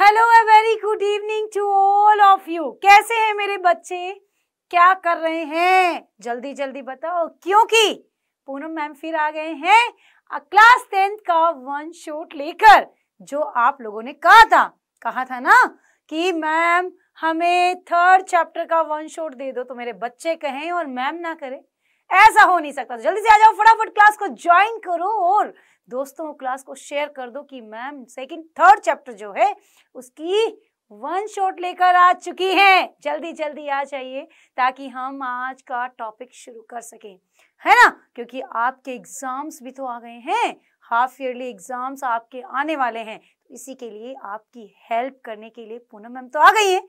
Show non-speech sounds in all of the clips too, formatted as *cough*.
Hello a very good evening to all of you कैसे हैं मेरे बच्चे क्या कर रहे हैं जल्दी जल्दी बताओ क्योंकि पूनम मैम फिर आ गए हैं क्लास टेंथ का वन शॉट लेकर जो आप लोगों ने कहा था कहा था ना कि मैम हमें थर्ड चैप्टर का वन शॉट दे दो तो मेरे बच्चे कहें और मैम ना करें ऐसा हो नहीं सकता जल्दी से आ जाओ फटाफट क्लास को ज्वाइन करो और दोस्तों क्लास को शेयर कर दो कि मैम सेकंड थर्ड चैप्टर जो है उसकी वन शॉट लेकर आ चुकी हैं जल्दी जल्दी आ जाइए ताकि हम आज का टॉपिक शुरू कर सकें है ना क्योंकि आपके एग्जाम्स भी तो आ गए हैं हाफ ईयरली एग्जाम्स आपके आने वाले हैं तो इसी के लिए आपकी हेल्प करने के लिए पूनम मैम तो आ गई है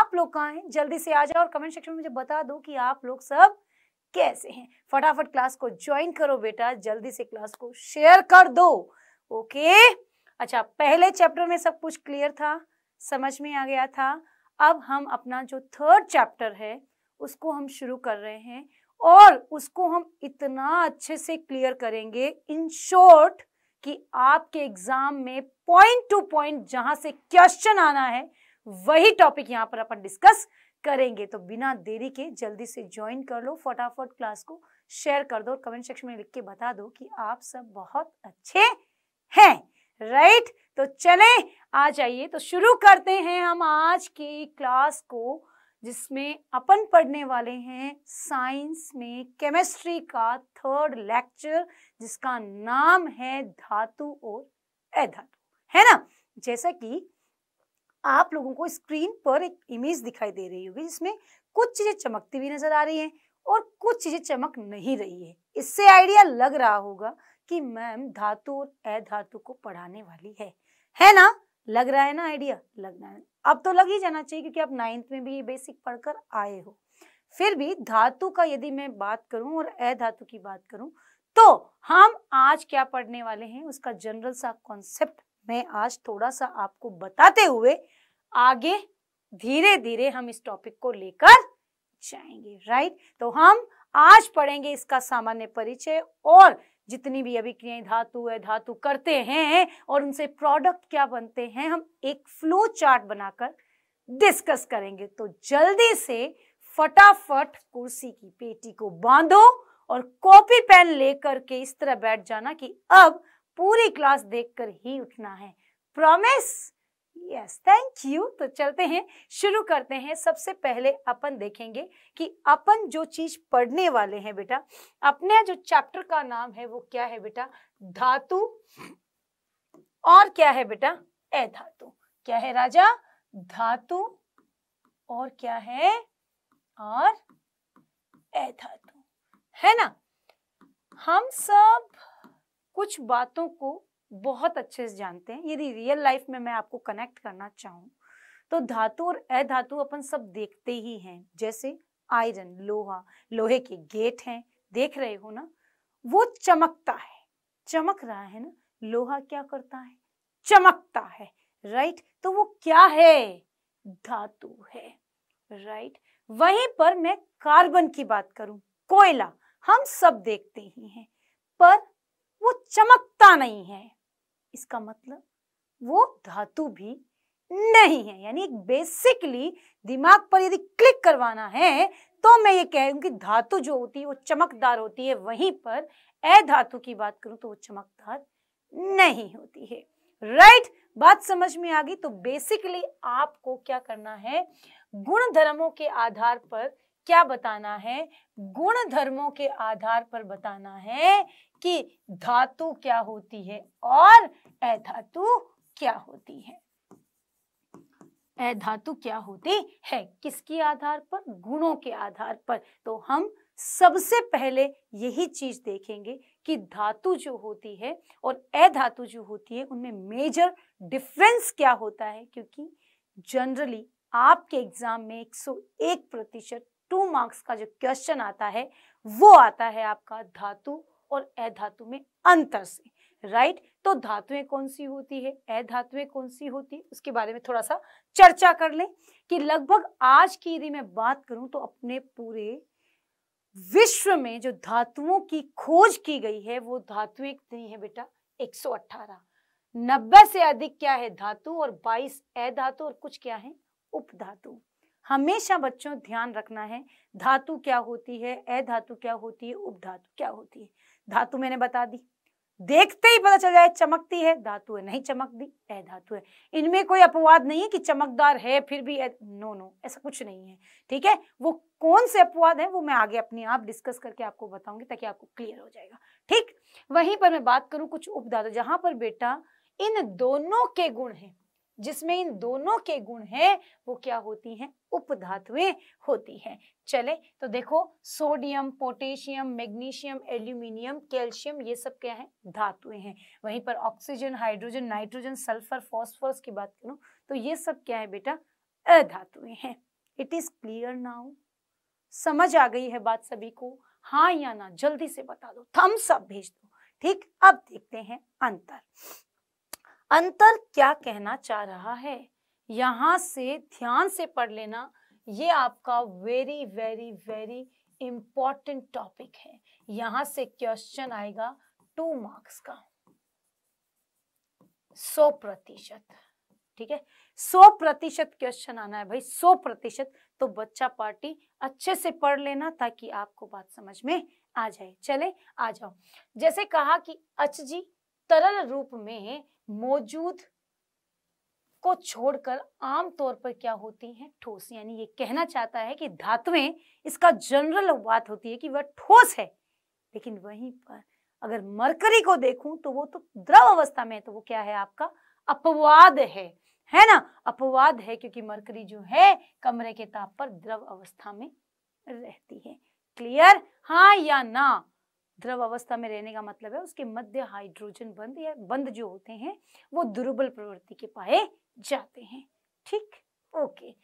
आप लोग कहाँ हैं जल्दी से आ जाओ और कमेंट सेक्शन में मुझे बता दो कि आप लोग सब कैसे हैं फटाफट क्लास को ज्वाइन करो बेटा जल्दी से क्लास को शेयर कर दो ओके अच्छा पहले चैप्टर में सब कुछ क्लियर था समझ में आ गया था अब हम अपना जो थर्ड चैप्टर है उसको हम शुरू कर रहे हैं और उसको हम इतना अच्छे से क्लियर करेंगे इन शॉर्ट कि आपके एग्जाम में पॉइंट टू पॉइंट जहां से क्वेश्चन आना है वही टॉपिक यहां पर अपन डिस्कस करेंगे तो बिना देरी के जल्दी से ज्वाइन कर लो फटाफट क्लास को शेयर कर दो और कमेंट सेक्शन में लिख के बता दो कि आप सब बहुत अच्छे हैं राइट right? तो चले आ जाइए तो शुरू करते हैं हम आज की क्लास को जिसमें अपन पढ़ने वाले हैं साइंस में केमिस्ट्री का थर्ड लेक्चर जिसका नाम है धातु और अधातु है ना जैसा कि आप लोगों को स्क्रीन पर एक इमेज दिखाई दे रही होगी जिसमें कुछ चीजें चमकती हुई नजर आ रही हैं और कुछ चीजें चमक नहीं रही है इससे आइडिया लग रहा होगा कि मैम धातु और अधातु को पढ़ाने वाली है है ना लग रहा है ना आइडिया लगना है अब तो लग ही जाना चाहिए क्योंकि आप नाइन्थ में भी ये बेसिक पढ़कर आए हो फिर भी धातु का यदि मैं बात करूं और अधातु की बात करूं तो हम आज क्या पढ़ने वाले हैं उसका जनरल सा कॉन्सेप्ट मैं आज थोड़ा सा आपको बताते हुए आगे धीरे धीरे हम इस टॉपिक को लेकर जाएंगे राइट तो हम आज पढ़ेंगे इसका सामान्य परिचय और जितनी भी अभिक्रियाएं धातु है धातु करते हैं और उनसे प्रोडक्ट क्या बनते हैं हम एक फ्लो चार्ट बनाकर डिस्कस करेंगे तो जल्दी से फटाफट कुर्सी की पेटी को बांधो और कॉपी पेन लेकर के इस तरह बैठ जाना कि अब पूरी क्लास देखकर ही उठना है प्रॉमिस यस थैंक यू तो चलते हैं शुरू करते हैं सबसे पहले अपन देखेंगे कि अपन जो चीज पढ़ने वाले हैं बेटा अपने जो चैप्टर का नाम है वो क्या है बेटा धातु और क्या है बेटा ए धातु क्या है राजा धातु और क्या है और ए धातु है ना हम सब कुछ बातों को बहुत अच्छे से जानते हैं यदि रियल लाइफ में मैं आपको कनेक्ट करना चाहूँ तो धातु और अधातु अपन सब देखते ही हैं जैसे आयरन लोहा लोहे के गेट हैं देख रहे हो ना वो चमकता है चमक रहा है ना लोहा क्या करता है चमकता है राइट तो वो क्या है धातु है राइट वहीं पर मैं कार्बन की बात करूं कोयला हम सब देखते ही हैं पर वो चमकता नहीं है इसका मतलब वो धातु भी नहीं है यानी बेसिकली दिमाग पर यदि क्लिक करवाना है तो मैं ये कह रही कि धातु जो होती है वो चमकदार होती है वहीं पर ए धातु की बात करूं तो वो चमकदार नहीं होती है राइट right? बात समझ में आ गई तो बेसिकली आपको क्या करना है गुण धर्मों के आधार पर क्या बताना है गुण धर्मों के आधार पर बताना है कि धातु क्या होती है और अधातु क्या होती है धातु क्या होती है किसके आधार पर गुणों के आधार पर तो हम सबसे पहले यही चीज देखेंगे कि धातु जो होती है और अधातु जो होती है उनमें मेजर डिफरेंस क्या होता है क्योंकि जनरली आपके एग्जाम में 101 प्रतिशत टू मार्क्स का जो क्वेश्चन आता है वो आता है आपका धातु और धातु में अंतर से राइट तो धातुएं कौन सी होती है धातुएं कौन सी होती है उसके बारे में थोड़ा सा चर्चा कर लें कि लगभग आज की यदि मैं बात करूं तो अपने पूरे विश्व में जो धातुओं की खोज की गई है वो धातुएं कितनी है बेटा 118 नब्बे से अधिक क्या है धातु और 22 धातु और कुछ क्या है उपधातु हमेशा बच्चों ध्यान रखना है धातु क्या होती है अधातु क्या होती है उपधातु क्या होती है धातु मैंने बता दी देखते ही पता चल जाए चमकती है धातु है नहीं चमक दी ए धातु है इनमें कोई अपवाद नहीं है कि चमकदार है फिर भी नो नो ऐसा कुछ नहीं है ठीक है वो कौन से अपवाद है वो मैं आगे अपने आप डिस्कस करके आपको बताऊंगी ताकि आपको क्लियर हो जाएगा ठीक वहीं पर मैं बात करूं कुछ उपधातु जहां पर बेटा इन दोनों के गुण हैं जिसमें इन दोनों के गुण हैं वो क्या होती हैं उपधातुएं होती हैं चले तो देखो sodium potassium magnesium aluminium calcium ये सब क्या है धातुएं हैं वहीं पर oxygen hydrogen nitrogen sulphur phosphorus की बात करूं तो ये सब क्या है बेटा अधातुएं हैं इट इज क्लियर नाउ समझ आ गई है बात सभी को हाँ या ना जल्दी से बता दो थम्स अप भेज दो ठीक अब देखते हैं अंतर अंतर क्या कहना चाह रहा है यहाँ से ध्यान से पढ़ लेना ये आपका very very very important topic है यहां से क्वेश्चन आएगा टू मार्क्स का सौ प्रतिशत ठीक है सौ प्रतिशत क्वेश्चन आना है भाई सौ प्रतिशत तो बच्चा पार्टी अच्छे से पढ़ लेना ताकि आपको बात समझ में आ जाए चले आ जाओ जैसे कहा कि अच जी तरल रूप में मौजूद को छोड़कर आमतौर पर क्या होती हैं ठोस यानी ये कहना चाहता है कि धातुएं इसका जनरल बात होती है कि वह ठोस है लेकिन वहीं पर अगर मरकरी को देखूं तो वो तो द्रव अवस्था में है तो वो क्या है आपका अपवाद है है ना अपवाद है क्योंकि मरकरी जो है कमरे के ताप पर द्रव अवस्था में रहती है क्लियर हाँ या ना द्रव अवस्था में रहने का मतलब है उसके मध्य हाइड्रोजन बंद या बंद जो होते हैं वो दुर्बल प्रवृत्ति के पाए जाते हैं ठीक ओके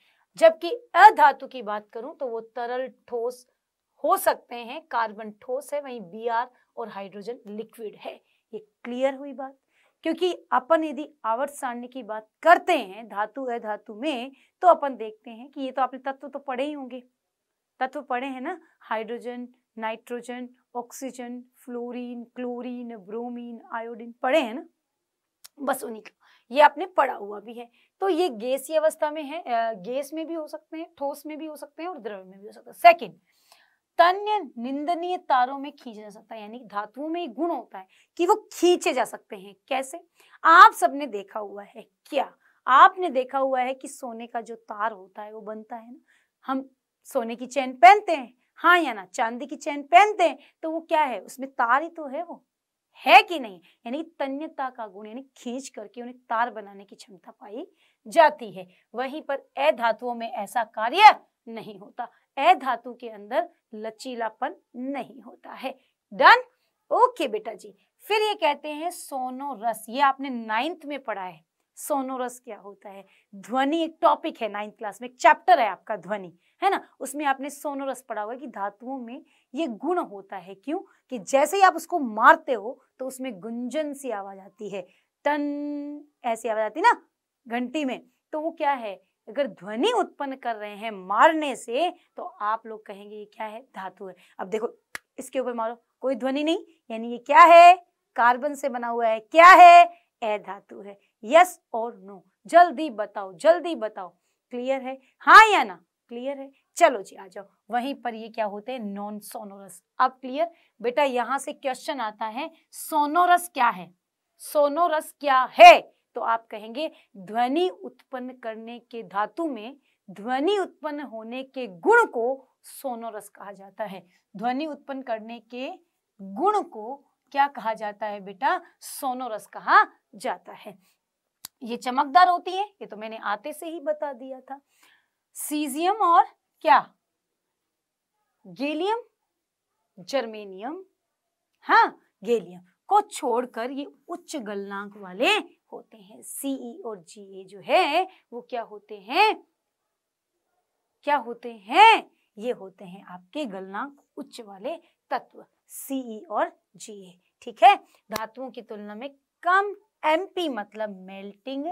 जबकि अधातु की बात करूं तो वो तरल ठोस हो सकते हैं कार्बन ठोस है वहीं बी और हाइड्रोजन लिक्विड है ये क्लियर हुई बात क्योंकि अपन यदि आवर्त सारणी की बात करते हैं धातु है धातु में तो अपन देखते हैं कि ये तो आपने तत्व तो पढ़े ही होंगे तत्व पढ़े हैं ना hydrogen nitrogen oxygen fluorine chlorine bromine iodine पढ़े हैं ना बस उन्हीं का ये आपने पढ़ा हुआ भी है तो ये गैसीय अवस्था में है गैस में भी हो सकते हैं ठोस में भी हो सकते हैं और द्रव में भी हो सकते हैं सेकेंड तन्य निंदनीय तारों में खींचा जा सकता है यानी धातुओं में एक गुण होता है कि वो खींचे जा सकते हैं कैसे आप सबने देखा हुआ है क्या आपने देखा हुआ है कि सोने का जो तार होता है वो बनता है ना हम सोने की चैन पहनते हैं हाँ या ना चांदी की चैन पहनते हैं तो वो क्या है उसमें तार ही तो है वो है कि नहीं यानी तन्यता का गुण यानी खींच करके उन्हें तार बनाने की क्षमता पाई जाती है वहीं पर ए धातुओं में ऐसा कार्य नहीं होता ए धातु के अंदर लचीलापन नहीं होता है डन ओके बेटा जी फिर ये कहते हैं सोनो रस ये आपने नाइन्थ में पढ़ा है सोनोरस क्या होता है ध्वनि एक टॉपिक है नाइन्थ क्लास में एक चैप्टर है आपका ध्वनि है ना उसमें आपने सोनोरस पढ़ा हुआ है कि धातुओं में ये गुण होता है क्यों कि जैसे ही आप उसको मारते हो तो उसमें गुंजन सी आवाज आती है टन ऐसी आवाज आती ना घंटी में तो वो क्या है अगर ध्वनि उत्पन्न कर रहे हैं मारने से तो आप लोग कहेंगे ये क्या है धातु है अब देखो इसके ऊपर मारो कोई ध्वनि नहीं यानी ये क्या है कार्बन से बना हुआ है क्या है ए धातु है यस और नो जल्दी बताओ जल्दी बताओ क्लियर है हाँ या ना क्लियर है चलो जी आ जाओ वहीं पर ये क्या होते हैं नॉन सोनोरस अब क्लियर बेटा यहाँ से क्वेश्चन आता है सोनोरस क्या है सोनोरस क्या है तो आप कहेंगे ध्वनि उत्पन्न करने के धातु में ध्वनि उत्पन्न होने के गुण को सोनोरस कहा जाता है ध्वनि उत्पन्न करने के गुण को क्या कहा जाता है बेटा सोनोरस कहा जाता है ये चमकदार होती है ये तो मैंने आते से ही बता दिया था सीजियम और क्या गेलियम जर्मेनियम हाँ गेलियम को छोड़कर ये उच्च गलनांक वाले होते हैं सीई e और जीए जो है वो क्या होते हैं क्या होते हैं ये होते हैं आपके गलनांक उच्च वाले तत्व सीई e और जीए ठीक है धातुओं की तुलना में कम एम पी मतलब मेल्टिंग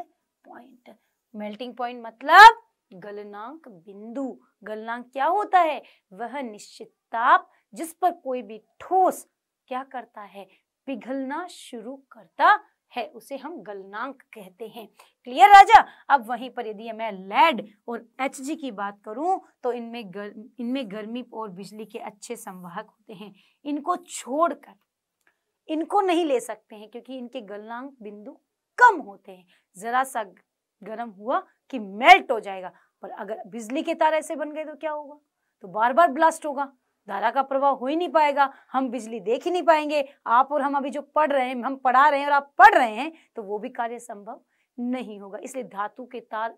पॉइंट मेल्टिंग पॉइंट मतलब गलनांक बिंदु गलनांक क्या होता है वह निश्चित ताप जिस पर कोई भी ठोस क्या करता है पिघलना शुरू करता है उसे हम गलनांक कहते हैं क्लियर राजा अब वहीं पर यदि मैं लेड और एच की बात करूं तो इनमें गर, इनमें गर्मी और बिजली के अच्छे संवाहक होते हैं इनको छोड़कर इनको नहीं ले सकते हैं क्योंकि इनके गलनांक बिंदु कम होते हैं जरा सा गर्म हुआ कि मेल्ट हो जाएगा पर अगर बिजली के तार ऐसे बन गए तो क्या होगा तो बार बार ब्लास्ट होगा धारा का प्रवाह हो ही नहीं पाएगा हम बिजली देख ही नहीं पाएंगे आप और हम अभी जो पढ़ रहे हैं हम पढ़ा रहे हैं और आप पढ़ रहे हैं तो वो भी कार्य संभव नहीं होगा इसलिए धातु के तार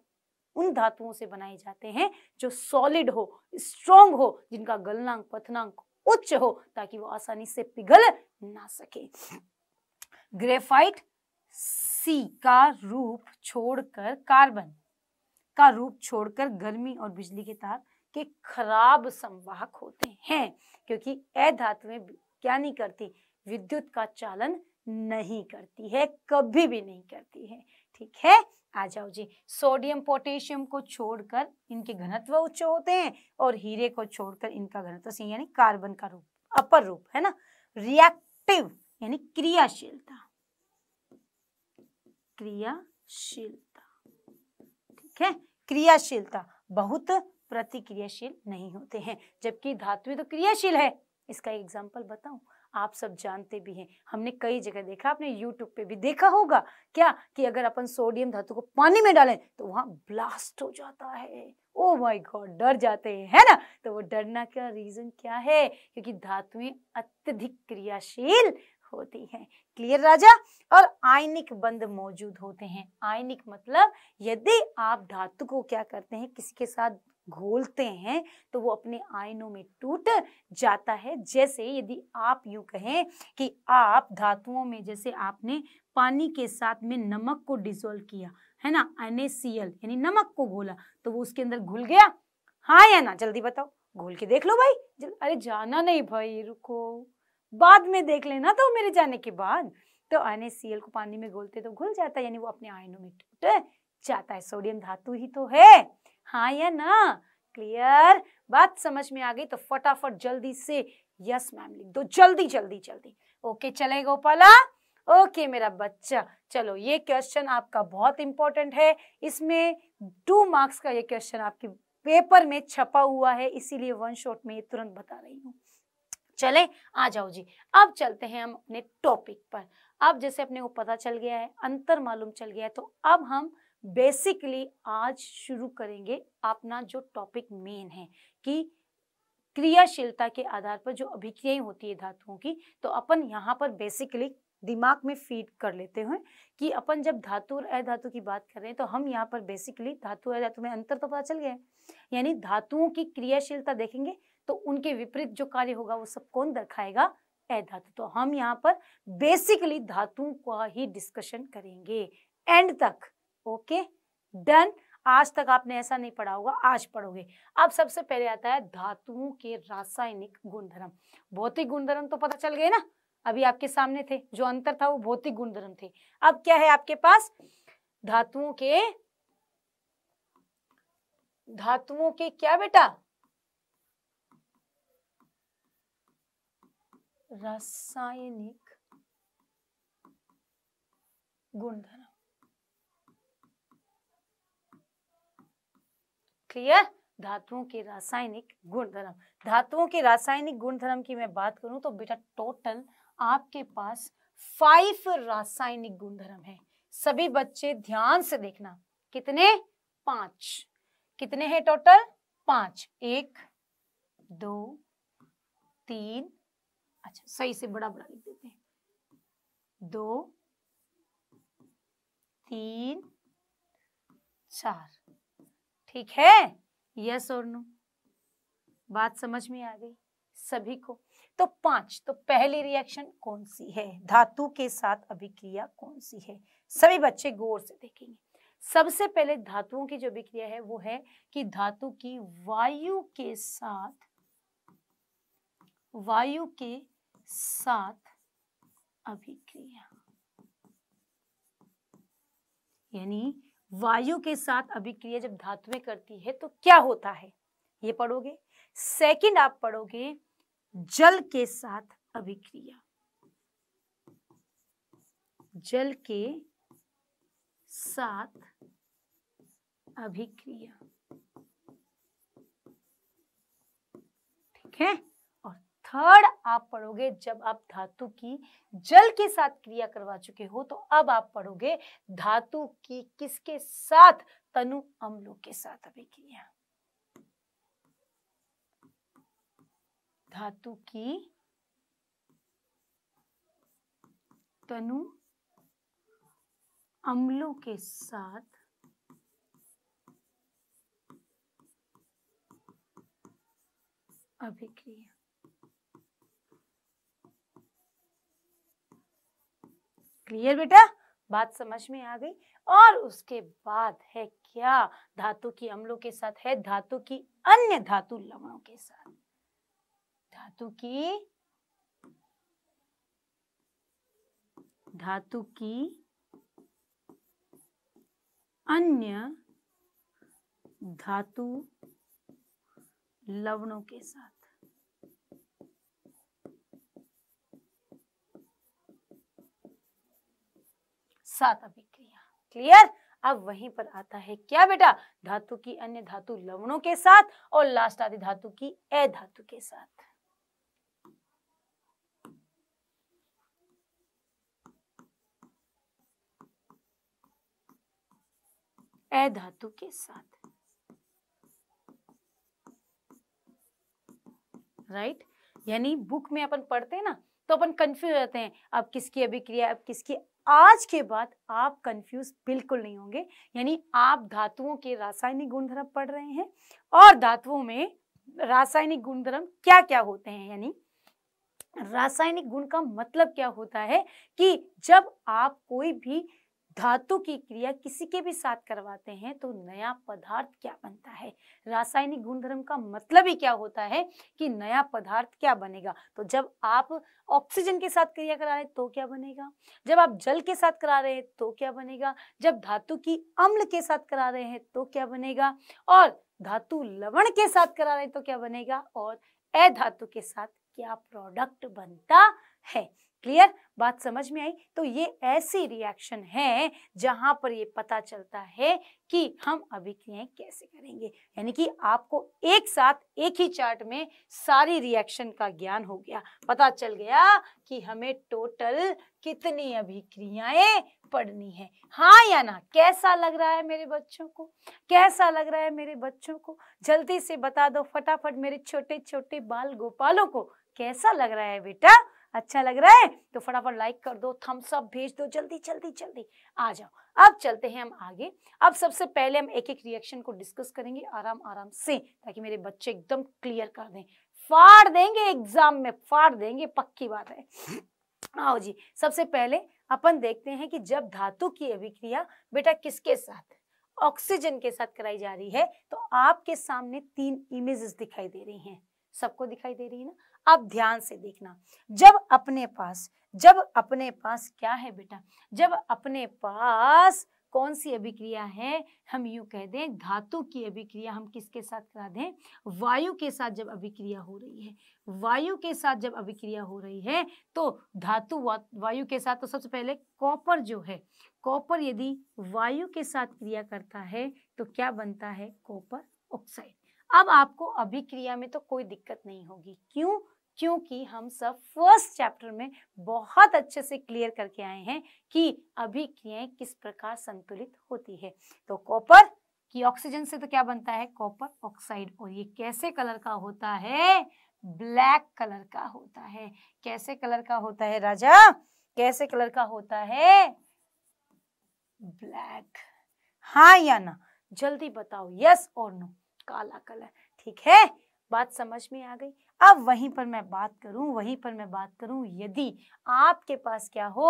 उन धातुओं से बनाए जाते हैं जो सॉलिड हो स्ट्रॉन्ग हो जिनका गलनांक पथनांक उच्च हो ताकि वो आसानी से पिघल ना सके ग्रेफाइट सी का रूप छोड़कर कार्बन का रूप छोड़कर गर्मी और बिजली के तार के खराब संवाहक होते हैं क्योंकि अधातुएं क्या नहीं करती विद्युत का चालन नहीं करती है कभी भी नहीं करती है ठीक है आ जाओ जी सोडियम पोटेशियम को छोड़कर इनके घनत्व उच्च होते हैं और हीरे को छोड़कर इनका घनत्व सी यानी कार्बन का रूप अपर रूप है ना रिएक्टिव यानी क्रियाशीलता क्रियाशीलता ठीक है क्रियाशीलता बहुत प्रतिक्रियाशील नहीं होते हैं जबकि धातु तो क्रियाशील है इसका एग्जाम्पल बताऊं आप सब जानते भी हैं हमने कई जगह देखा आपने यूट्यूब पे भी देखा होगा क्या कि अगर अपन सोडियम धातु को पानी में डालें तो वहां ब्लास्ट हो जाता है ओ माय गॉड डर जाते हैं है ना तो वो डरना का रीजन क्या है क्योंकि धातुएं अत्यधिक क्रियाशील होती हैं क्लियर राजा और आयनिक बंद मौजूद होते हैं आयनिक मतलब यदि आप धातु को क्या करते हैं किसी के साथ घोलते हैं तो वो अपने आयनों में टूट जाता है जैसे यदि आप यू कहें कि आप धातुओं में जैसे आपने पानी के साथ में नमक को डिजोल्व किया है ना एन यानी नमक को घोला तो वो उसके अंदर घुल गया हाँ या ना जल्दी बताओ घोल के देख लो भाई जल... अरे जाना नहीं भाई रुको बाद में देख लेना तो मेरे जाने के बाद तो एनेसियल को पानी में घोलते तो घुल जाता है यानी वो अपने आयनों में टूट जाता है सोडियम धातु ही तो है हाँ या ना क्लियर बात समझ में आ गई तो फटाफट जल्दी से यस मैम लिख दो जल्दी जल्दी जल्दी ओके चले गोपाला ओके मेरा बच्चा चलो ये क्वेश्चन आपका बहुत इंपॉर्टेंट है इसमें टू मार्क्स का ये क्वेश्चन आपके पेपर में छपा हुआ है इसीलिए वन शॉट में तुरंत बता रही हूँ चले आ जाओ जी अब चलते हैं हम अपने टॉपिक पर अब जैसे अपने को पता चल गया है अंतर मालूम चल गया है तो अब हम बेसिकली आज शुरू करेंगे अपना जो टॉपिक मेन है कि क्रियाशीलता के आधार पर जो अभिक्रियाएं होती है धातुओं की तो अपन यहाँ पर बेसिकली दिमाग में फीड कर लेते हैं कि अपन जब धातु और अधातु की बात कर रहे हैं तो हम यहाँ पर बेसिकली धातु और अधातु में अंतर तो पता चल गया है यानी धातुओं की क्रियाशीलता देखेंगे तो उनके विपरीत जो कार्य होगा वो सब कौन दर्शाएगा अधातु तो हम यहाँ पर बेसिकली धातुओं का ही डिस्कशन करेंगे एंड तक ओके डन आज तक आपने ऐसा नहीं पढ़ा होगा आज पढ़ोगे अब सबसे पहले आता है धातुओं के रासायनिक गुणधर्म भौतिक गुणधर्म तो पता चल गए ना अभी आपके सामने थे जो अंतर था वो भौतिक गुणधर्म थे अब क्या है आपके पास धातुओं के धातुओं के क्या बेटा रासायनिक गुणधर्म क्लियर धातुओं के रासायनिक गुणधर्म धातुओं के रासायनिक गुणधर्म की मैं बात करूं तो बेटा टोटल आपके पास फाइव रासायनिक गुणधर्म है सभी बच्चे ध्यान से देखना कितने पांच कितने हैं टोटल पांच एक दो तीन अच्छा सही से बड़ा बड़ा लिख देते हैं दो तीन चार ठीक है यस और नो बात समझ में आ गई सभी को तो पांच तो पहली रिएक्शन कौन सी है धातु के साथ अभिक्रिया कौन सी है सभी बच्चे गौर से देखेंगे सबसे पहले धातुओं की जो अभिक्रिया है वो है कि धातु की वायु के साथ वायु के साथ अभिक्रिया यानी वायु के साथ अभिक्रिया जब धातुएं करती है तो क्या होता है ये पढ़ोगे सेकंड आप पढ़ोगे जल के साथ अभिक्रिया जल के साथ अभिक्रिया ठीक है थर्ड आप पढ़ोगे जब आप धातु की जल के साथ क्रिया करवा चुके हो तो अब आप पढ़ोगे धातु की किसके साथ तनु अम्लो के साथ अभिक्रिया धातु की तनु अम्लों के साथ अभिक्रिया क्लियर बेटा बात समझ में आ गई और उसके बाद है क्या धातु की अम्लों के साथ है धातु की अन्य धातु लवणों के साथ धातु की धातु की अन्य धातु लवणों के साथ सात अभिक्रिया क्लियर अब वहीं पर आता है क्या बेटा धातु की अन्य धातु लवणों के साथ और लास्ट आती धातु की ए धातु के साथ ए धातु के साथ राइट right? यानी बुक में अपन पढ़ते हैं ना तो अपन कंफ्यूज रहते हैं अब किसकी अभिक्रिया अब किसकी आज के बाद आप कंफ्यूज बिल्कुल नहीं होंगे यानी आप धातुओं के रासायनिक गुणधर्म पढ़ रहे हैं और धातुओं में रासायनिक गुणधर्म क्या क्या होते हैं यानी रासायनिक गुण का मतलब क्या होता है कि जब आप कोई भी धातु की क्रिया किसी के भी साथ करवाते हैं तो नया पदार्थ क्या बनता है रासायनिक गुणधर्म का मतलब ही क्या होता है कि नया पदार्थ क्या बनेगा तो जब आप ऑक्सीजन के साथ क्रिया करा रहे हैं तो क्या बनेगा जब आप जल के साथ करा रहे हैं तो क्या बनेगा जब धातु की अम्ल के साथ करा रहे हैं तो क्या बनेगा और धातु लवण के साथ करा रहे हैं तो क्या बनेगा और अधातु के साथ क्या प्रोडक्ट बनता है क्लियर बात समझ में आई तो ये ऐसी रिएक्शन है जहां पर ये पता चलता है कि हम अभिक्रियाएं कैसे करेंगे यानी कि आपको एक साथ एक ही चार्ट में सारी रिएक्शन का ज्ञान हो गया पता चल गया कि हमें टोटल कितनी अभिक्रियाएं पढ़नी है हाँ या ना कैसा लग रहा है मेरे बच्चों को कैसा लग रहा है मेरे बच्चों को जल्दी से बता दो फटाफट मेरे छोटे छोटे बाल गोपालों को कैसा लग रहा है बेटा अच्छा लग रहा है तो फटाफट लाइक कर दो थम्स अप भेज दो जल्दी जल्दी जल्दी आ जाओ अब चलते हैं हम आगे अब सबसे पहले हम एक एक रिएक्शन को डिस्कस करेंगे आराम आराम से ताकि मेरे बच्चे एकदम क्लियर कर दें फाड़ देंगे एग्जाम में फाड़ देंगे पक्की बात है आओ जी सबसे पहले अपन देखते हैं कि जब धातु की अभिक्रिया बेटा किसके साथ ऑक्सीजन के साथ कराई जा रही है तो आपके सामने तीन इमेजेस दिखाई दे रही हैं सबको दिखाई दे रही है ना अब ध्यान से देखना जब अपने पास जब अपने पास क्या है बेटा जब अपने पास कौन सी अभिक्रिया है हम यूं कह दें धातु की अभिक्रिया हम किसके साथ करा दें वायु के साथ जब अभिक्रिया हो रही है वायु के साथ जब अभिक्रिया हो रही है तो धातु वा, वायु के साथ तो सबसे पहले कॉपर जो है कॉपर यदि वायु के साथ क्रिया करता है तो क्या बनता है कॉपर ऑक्साइड अब आपको अभिक्रिया में तो कोई दिक्कत नहीं होगी क्यों क्योंकि हम सब फर्स्ट चैप्टर में बहुत अच्छे से क्लियर करके आए हैं कि अभिक्रियाएं किस प्रकार संतुलित होती है तो कॉपर की ऑक्सीजन से तो क्या बनता है कॉपर ऑक्साइड और ये कैसे कलर का होता है ब्लैक कलर का होता है कैसे कलर का होता है राजा कैसे कलर का होता है ब्लैक हाँ या ना जल्दी बताओ यस और नो काला कलर ठीक है बात समझ में आ गई अब वहीं पर मैं बात करूं वहीं पर मैं बात करूं यदि आपके पास क्या हो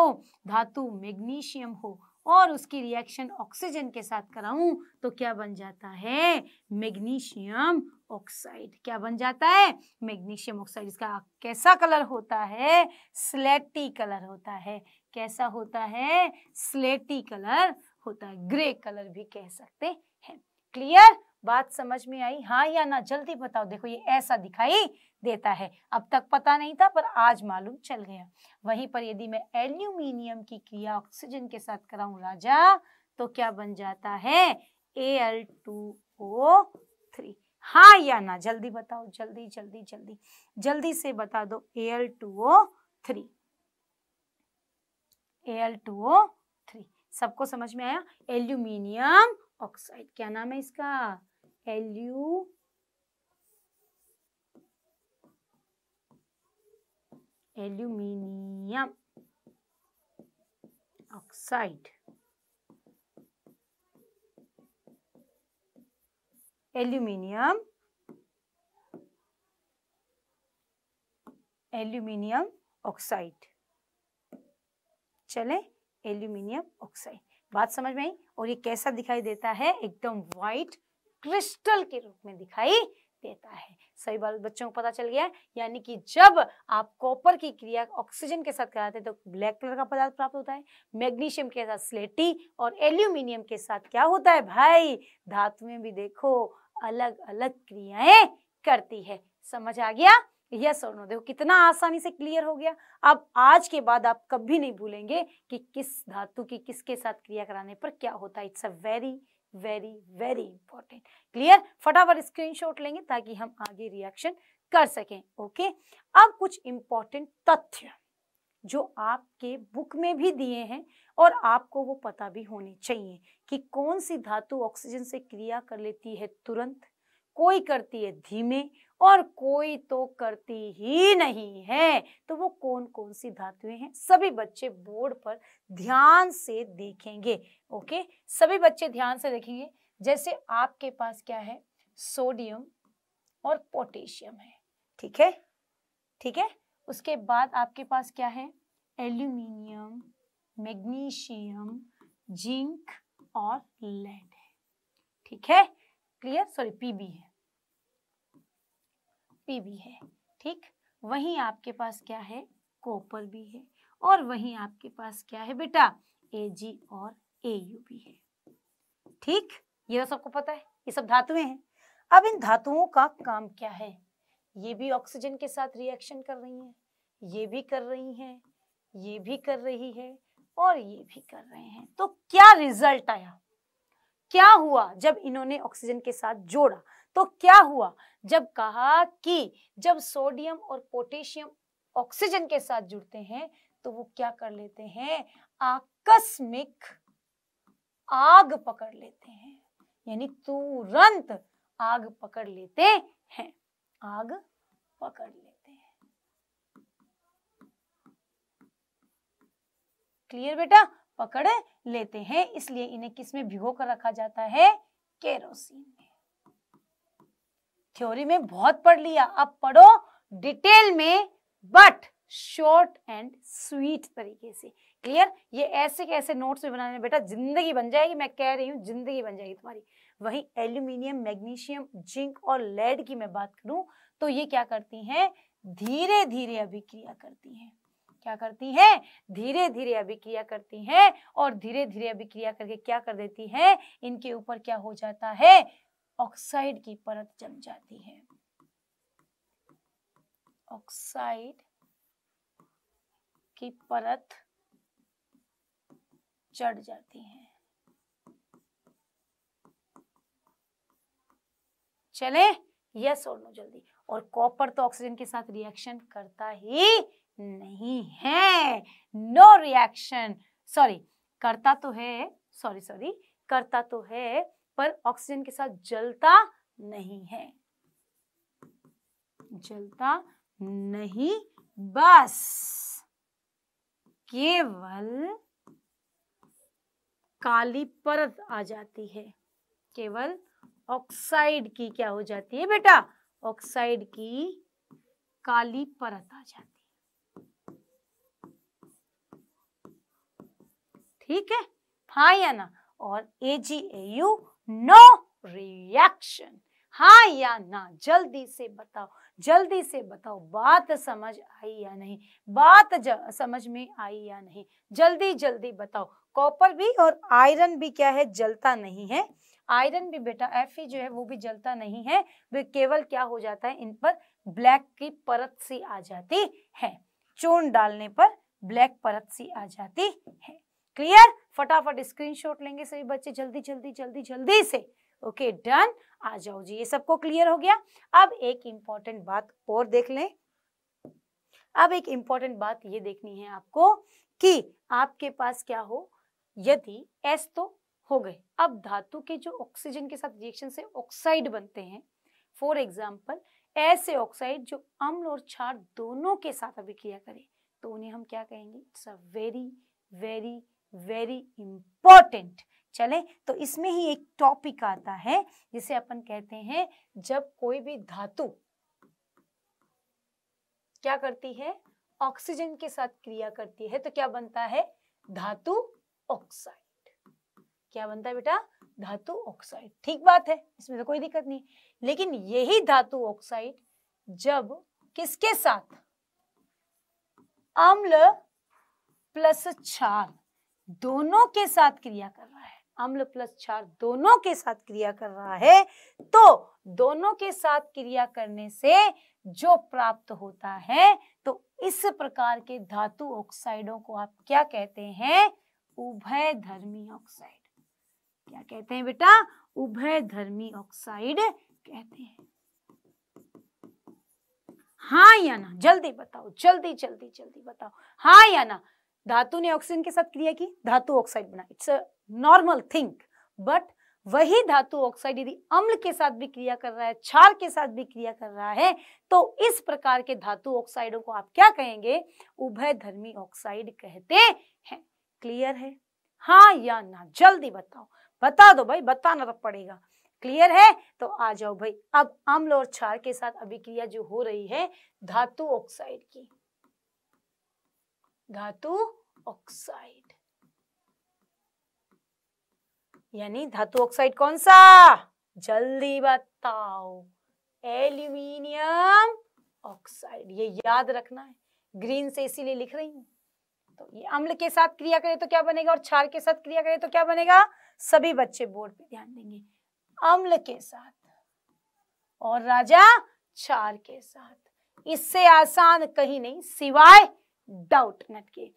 धातु मैग्नीशियम हो और उसकी रिएक्शन ऑक्सीजन के साथ कराऊं तो क्या बन जाता है मैग्नीशियम ऑक्साइड क्या बन जाता है मैग्नीशियम ऑक्साइड इसका कैसा कलर होता है स्लेटी कलर होता है कैसा होता है स्लेटी कलर होता है ग्रे कलर भी कह सकते हैं क्लियर बात समझ में आई हाँ या ना जल्दी बताओ देखो ये ऐसा दिखाई देता है अब तक पता नहीं था पर आज मालूम चल गया वहीं पर यदि मैं एल्यूमिनियम की क्रिया ऑक्सीजन के साथ कराऊं राजा तो क्या बन जाता है A L two O three हाँ या ना जल्दी बताओ जल्दी जल्दी जल्दी जल्दी से बता दो A L two O three A L two O three सबको समझ में आया एल्यूमिनियम ऑक्साइड क्या नाम है इसका alu aluminium oxide aluminium aluminium oxide चले एल्यूमिनियम ऑक्साइड बात समझ में आई और ये कैसा दिखाई देता है एकदम व्हाइट क्रिस्टल के रूप में दिखाई देता है सही बात बच्चों को पता चल गया यानी कि जब आप कॉपर की क्रिया ऑक्सीजन के साथ कराते हैं तो ब्लैक कलर का पदार्थ प्राप्त होता है मैग्नीशियम के साथ स्लेटी और एल्यूमिनियम के साथ क्या होता है भाई धातु में भी देखो अलग अलग क्रियाएं करती है समझ आ गया यस और नो देखो कितना आसानी से क्लियर हो गया अब आज के बाद आप कभी नहीं भूलेंगे कि किस धातु की किसके साथ क्रिया कराने पर क्या होता है it's a very very very important clear फटाफट स्क्रीनशॉट लेंगे ताकि हम आगे रिएक्शन कर सकें ओके अब कुछ इंपॉर्टेंट तथ्य जो आपके बुक में भी दिए हैं और आपको वो पता भी होने चाहिए कि कौन सी धातु ऑक्सीजन से क्रिया कर लेती है तुरंत कोई करती है धीमे और कोई तो करती ही नहीं है तो वो कौन कौन सी धातुएं हैं सभी बच्चे बोर्ड पर ध्यान से देखेंगे ओके सभी बच्चे ध्यान से देखेंगे जैसे आपके पास क्या है सोडियम और पोटेशियम है ठीक है ठीक है उसके बाद आपके पास क्या है एल्यूमिनियम मैग्नीशियम जिंक और लेड है ठीक है क्लियर सॉरी पीबी है पी भी है ठीक वहीं आपके पास क्या है कॉपर भी है और वहीं आपके पास क्या है बेटा ए जी और ए यू भी है ठीक ये तो सबको पता है ये सब धातुएं हैं अब इन धातुओं का काम क्या है ये भी ऑक्सीजन के साथ रिएक्शन कर रही हैं ये भी कर रही हैं ये भी कर रही है और ये भी कर रहे हैं तो क्या रिजल्ट आया क्या हुआ जब इन्होंने ऑक्सीजन के साथ जोड़ा तो क्या हुआ जब कहा कि जब सोडियम और पोटेशियम ऑक्सीजन के साथ जुड़ते हैं तो वो क्या कर लेते हैं आकस्मिक आग पकड़ लेते हैं यानी तुरंत आग पकड़ लेते हैं आग पकड़ लेते हैं क्लियर बेटा पकड़ लेते हैं इसलिए इन्हें किसमें भिगो कर रखा जाता है केरोसिन थ्योरी में बहुत पढ़ लिया अब पढ़ो डिटेल में बट शॉर्ट एंड स्वीट तरीके से क्लियर ये ऐसे कैसे नोट्स में बनाने बेटा जिंदगी बन जाएगी मैं कह रही हूँ जिंदगी बन जाएगी तुम्हारी वही एल्यूमिनियम मैग्नीशियम जिंक और लेड की मैं बात करूं तो ये क्या करती हैं धीरे धीरे अभिक्रिया करती हैं क्या करती हैं धीरे धीरे अभिक्रिया करती हैं और धीरे धीरे अभिक्रिया करके क्या कर देती हैं इनके ऊपर क्या हो जाता है ऑक्साइड की परत जम जाती है ऑक्साइड की परत चढ़ जाती है चले यस और नो जल्दी और कॉपर तो ऑक्सीजन के साथ रिएक्शन करता ही नहीं है नो रिएक्शन सॉरी करता तो है सॉरी सॉरी करता तो है पर ऑक्सीजन के साथ जलता नहीं है जलता नहीं बस केवल काली परत आ जाती है केवल ऑक्साइड की क्या हो जाती है बेटा ऑक्साइड की काली परत आ जाती है ठीक है हाँ या ना और A G A U no reaction हाँ या ना जल्दी से बताओ जल्दी से बताओ बात समझ आई या नहीं बात समझ में आई या नहीं जल्दी जल्दी बताओ कॉपर भी और आयरन भी क्या है जलता नहीं है आयरन भी बेटा एफ जो है वो भी जलता नहीं है वे केवल क्या हो जाता है इन पर ब्लैक की परत सी आ जाती है चून डालने पर ब्लैक परत सी आ जाती है क्लियर फटाफट स्क्रीनशॉट लेंगे सभी बच्चे जल्दी जल्दी जल्दी जल्दी से ओके okay, डन आ जाओ जी ये सबको क्लियर हो गया अब एक इम्पॉर्टेंट बात और देख लें अब एक इम्पॉर्टेंट बात ये देखनी है आपको कि आपके पास क्या हो यदि एस तो हो गए अब धातु के जो ऑक्सीजन के साथ रिएक्शन से ऑक्साइड बनते हैं फॉर एग्जाम्पल ऐसे ऑक्साइड जो अम्ल और क्षार दोनों के साथ अभिक्रिया करें तो उन्हें हम क्या कहेंगे it's a very very very important चले तो इसमें ही एक टॉपिक आता है जिसे अपन कहते हैं जब कोई भी धातु क्या करती है ऑक्सीजन के साथ क्रिया करती है तो क्या बनता है धातु ऑक्साइड क्या बनता है बेटा धातु ऑक्साइड ठीक बात है इसमें तो कोई दिक्कत नहीं लेकिन यही धातु ऑक्साइड जब किसके साथ अम्ल प्लस क्षार दोनों के साथ क्रिया कर रहा है अम्ल प्लस क्षार दोनों के साथ क्रिया कर रहा है तो दोनों के साथ क्रिया करने से जो प्राप्त होता है तो इस प्रकार के धातु ऑक्साइडों को आप क्या कहते हैं उभय धर्मी ऑक्साइड क्या कहते हैं बेटा उभय धर्मी ऑक्साइड कहते हैं हाँ या ना जल्दी बताओ जल्दी जल्दी जल्दी बताओ हाँ या ना धातु ने ऑक्सीजन के साथ क्रिया की धातु ऑक्साइड बना it's a normal thing but वही धातु ऑक्साइड यदि अम्ल के साथ भी क्रिया कर रहा है क्षार के साथ भी क्रिया कर रहा है तो इस प्रकार के धातु ऑक्साइडों को आप क्या कहेंगे उभय धर्मी ऑक्साइड कहते हैं क्लियर है हाँ या ना जल्दी बताओ बता दो भाई बताना तो पड़ेगा क्लियर है तो आ जाओ भाई अब अम्ल और क्षार के साथ अभिक्रिया जो हो रही है धातु ऑक्साइड की धातु ऑक्साइड यानी धातु ऑक्साइड कौन सा जल्दी बताओ एल्यूमिनियम ऑक्साइड ये याद रखना है ग्रीन से इसीलिए लिख रही हूं तो ये अम्ल के साथ क्रिया करे तो क्या बनेगा और क्षार के साथ क्रिया करे तो क्या बनेगा सभी बच्चे बोर्ड पे ध्यान देंगे अम्ल के साथ और राजा क्षार के साथ इससे आसान कहीं नहीं सिवाय डाउट नट के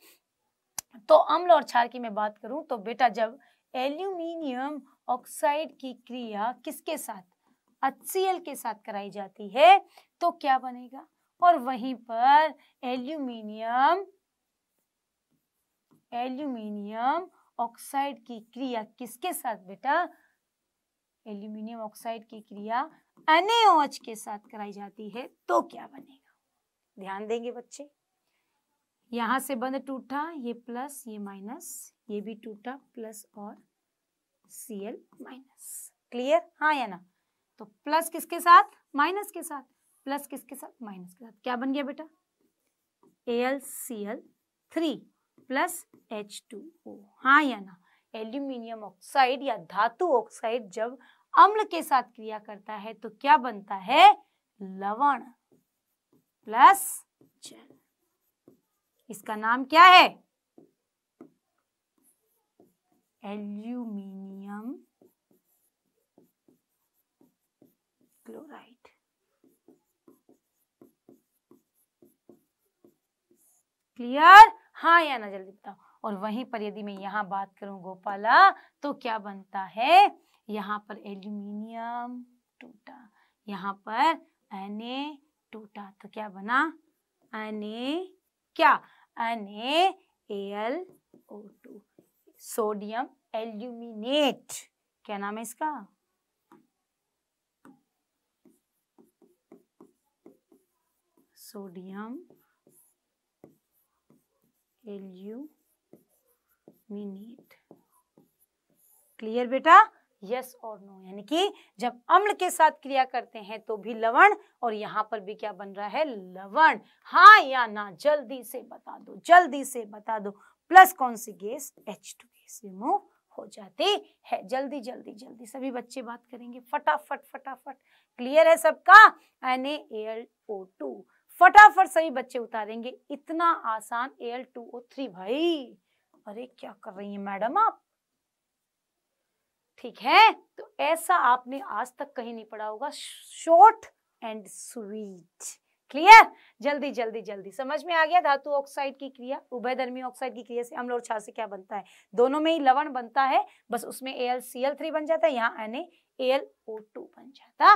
तो अम्ल और क्षार की मैं बात करूं तो बेटा जब एल्यूमिनियम ऑक्साइड की क्रिया किसके साथ HCl के साथ कराई जाती है तो क्या बनेगा और वहीं पर एल्यूमिनियम एल्यूमिनियम ऑक्साइड की क्रिया किसके साथ बेटा एल्यूमिनियम ऑक्साइड की क्रिया एनएओएच के साथ कराई जाती है तो क्या बनेगा ध्यान देंगे बच्चे यहाँ से बंद टूटा ये प्लस ये माइनस ये भी टूटा प्लस और सी एल माइनस क्लियर हाँ या ना तो प्लस किसके साथ माइनस के साथ प्लस किसके साथ माइनस के साथ क्या बन गया बेटा A L C L three plus H two O हाँ या ना एल्यूमिनियम ऑक्साइड या धातु ऑक्साइड जब अम्ल के साथ क्रिया करता है तो क्या बनता है लवण प्लस जल इसका नाम क्या है एल्यूमिनियम क्लोराइड क्लियर हाँ या ना जल्दी बताओ और वहीं पर यदि मैं यहाँ बात करूं गोपाला तो क्या बनता है यहां पर एल्यूमिनियम टूटा यहाँ पर एने टूटा तो क्या बना एने क्या અને L O two sodium aluminate क्या नाम है इसका सोडियम एल्यूमिनेट क्लियर बेटा यस और नो यानी कि जब अम्ल के साथ क्रिया करते हैं तो भी लवण और यहाँ पर भी क्या बन रहा है लवण हाँ या ना जल्दी से बता दो जल्दी से बता दो प्लस कौन सी gas H two gas remove हो जाती है जल्दी जल्दी जल्दी सभी बच्चे बात करेंगे फटाफट फटाफट क्लियर है सबका एन एल ओ टू फटाफट सभी बच्चे उतारेंगे इतना आसान एल टू ओ थ्री भाई अरे क्या कर रही है मैडम आप ठीक है तो ऐसा आपने आज तक कहीं नहीं पढ़ा होगा शॉर्ट एंड स्वीट क्लियर जल्दी जल्दी जल्दी समझ में आ गया धातु ऑक्साइड की क्रिया उभयधर्मी ऑक्साइड की क्रिया से अम्ल और क्षार से क्या बनता है दोनों में ही लवण बनता है बस उसमें A L C L three बन जाता है यहाँ एन एल ओ टू बन जाता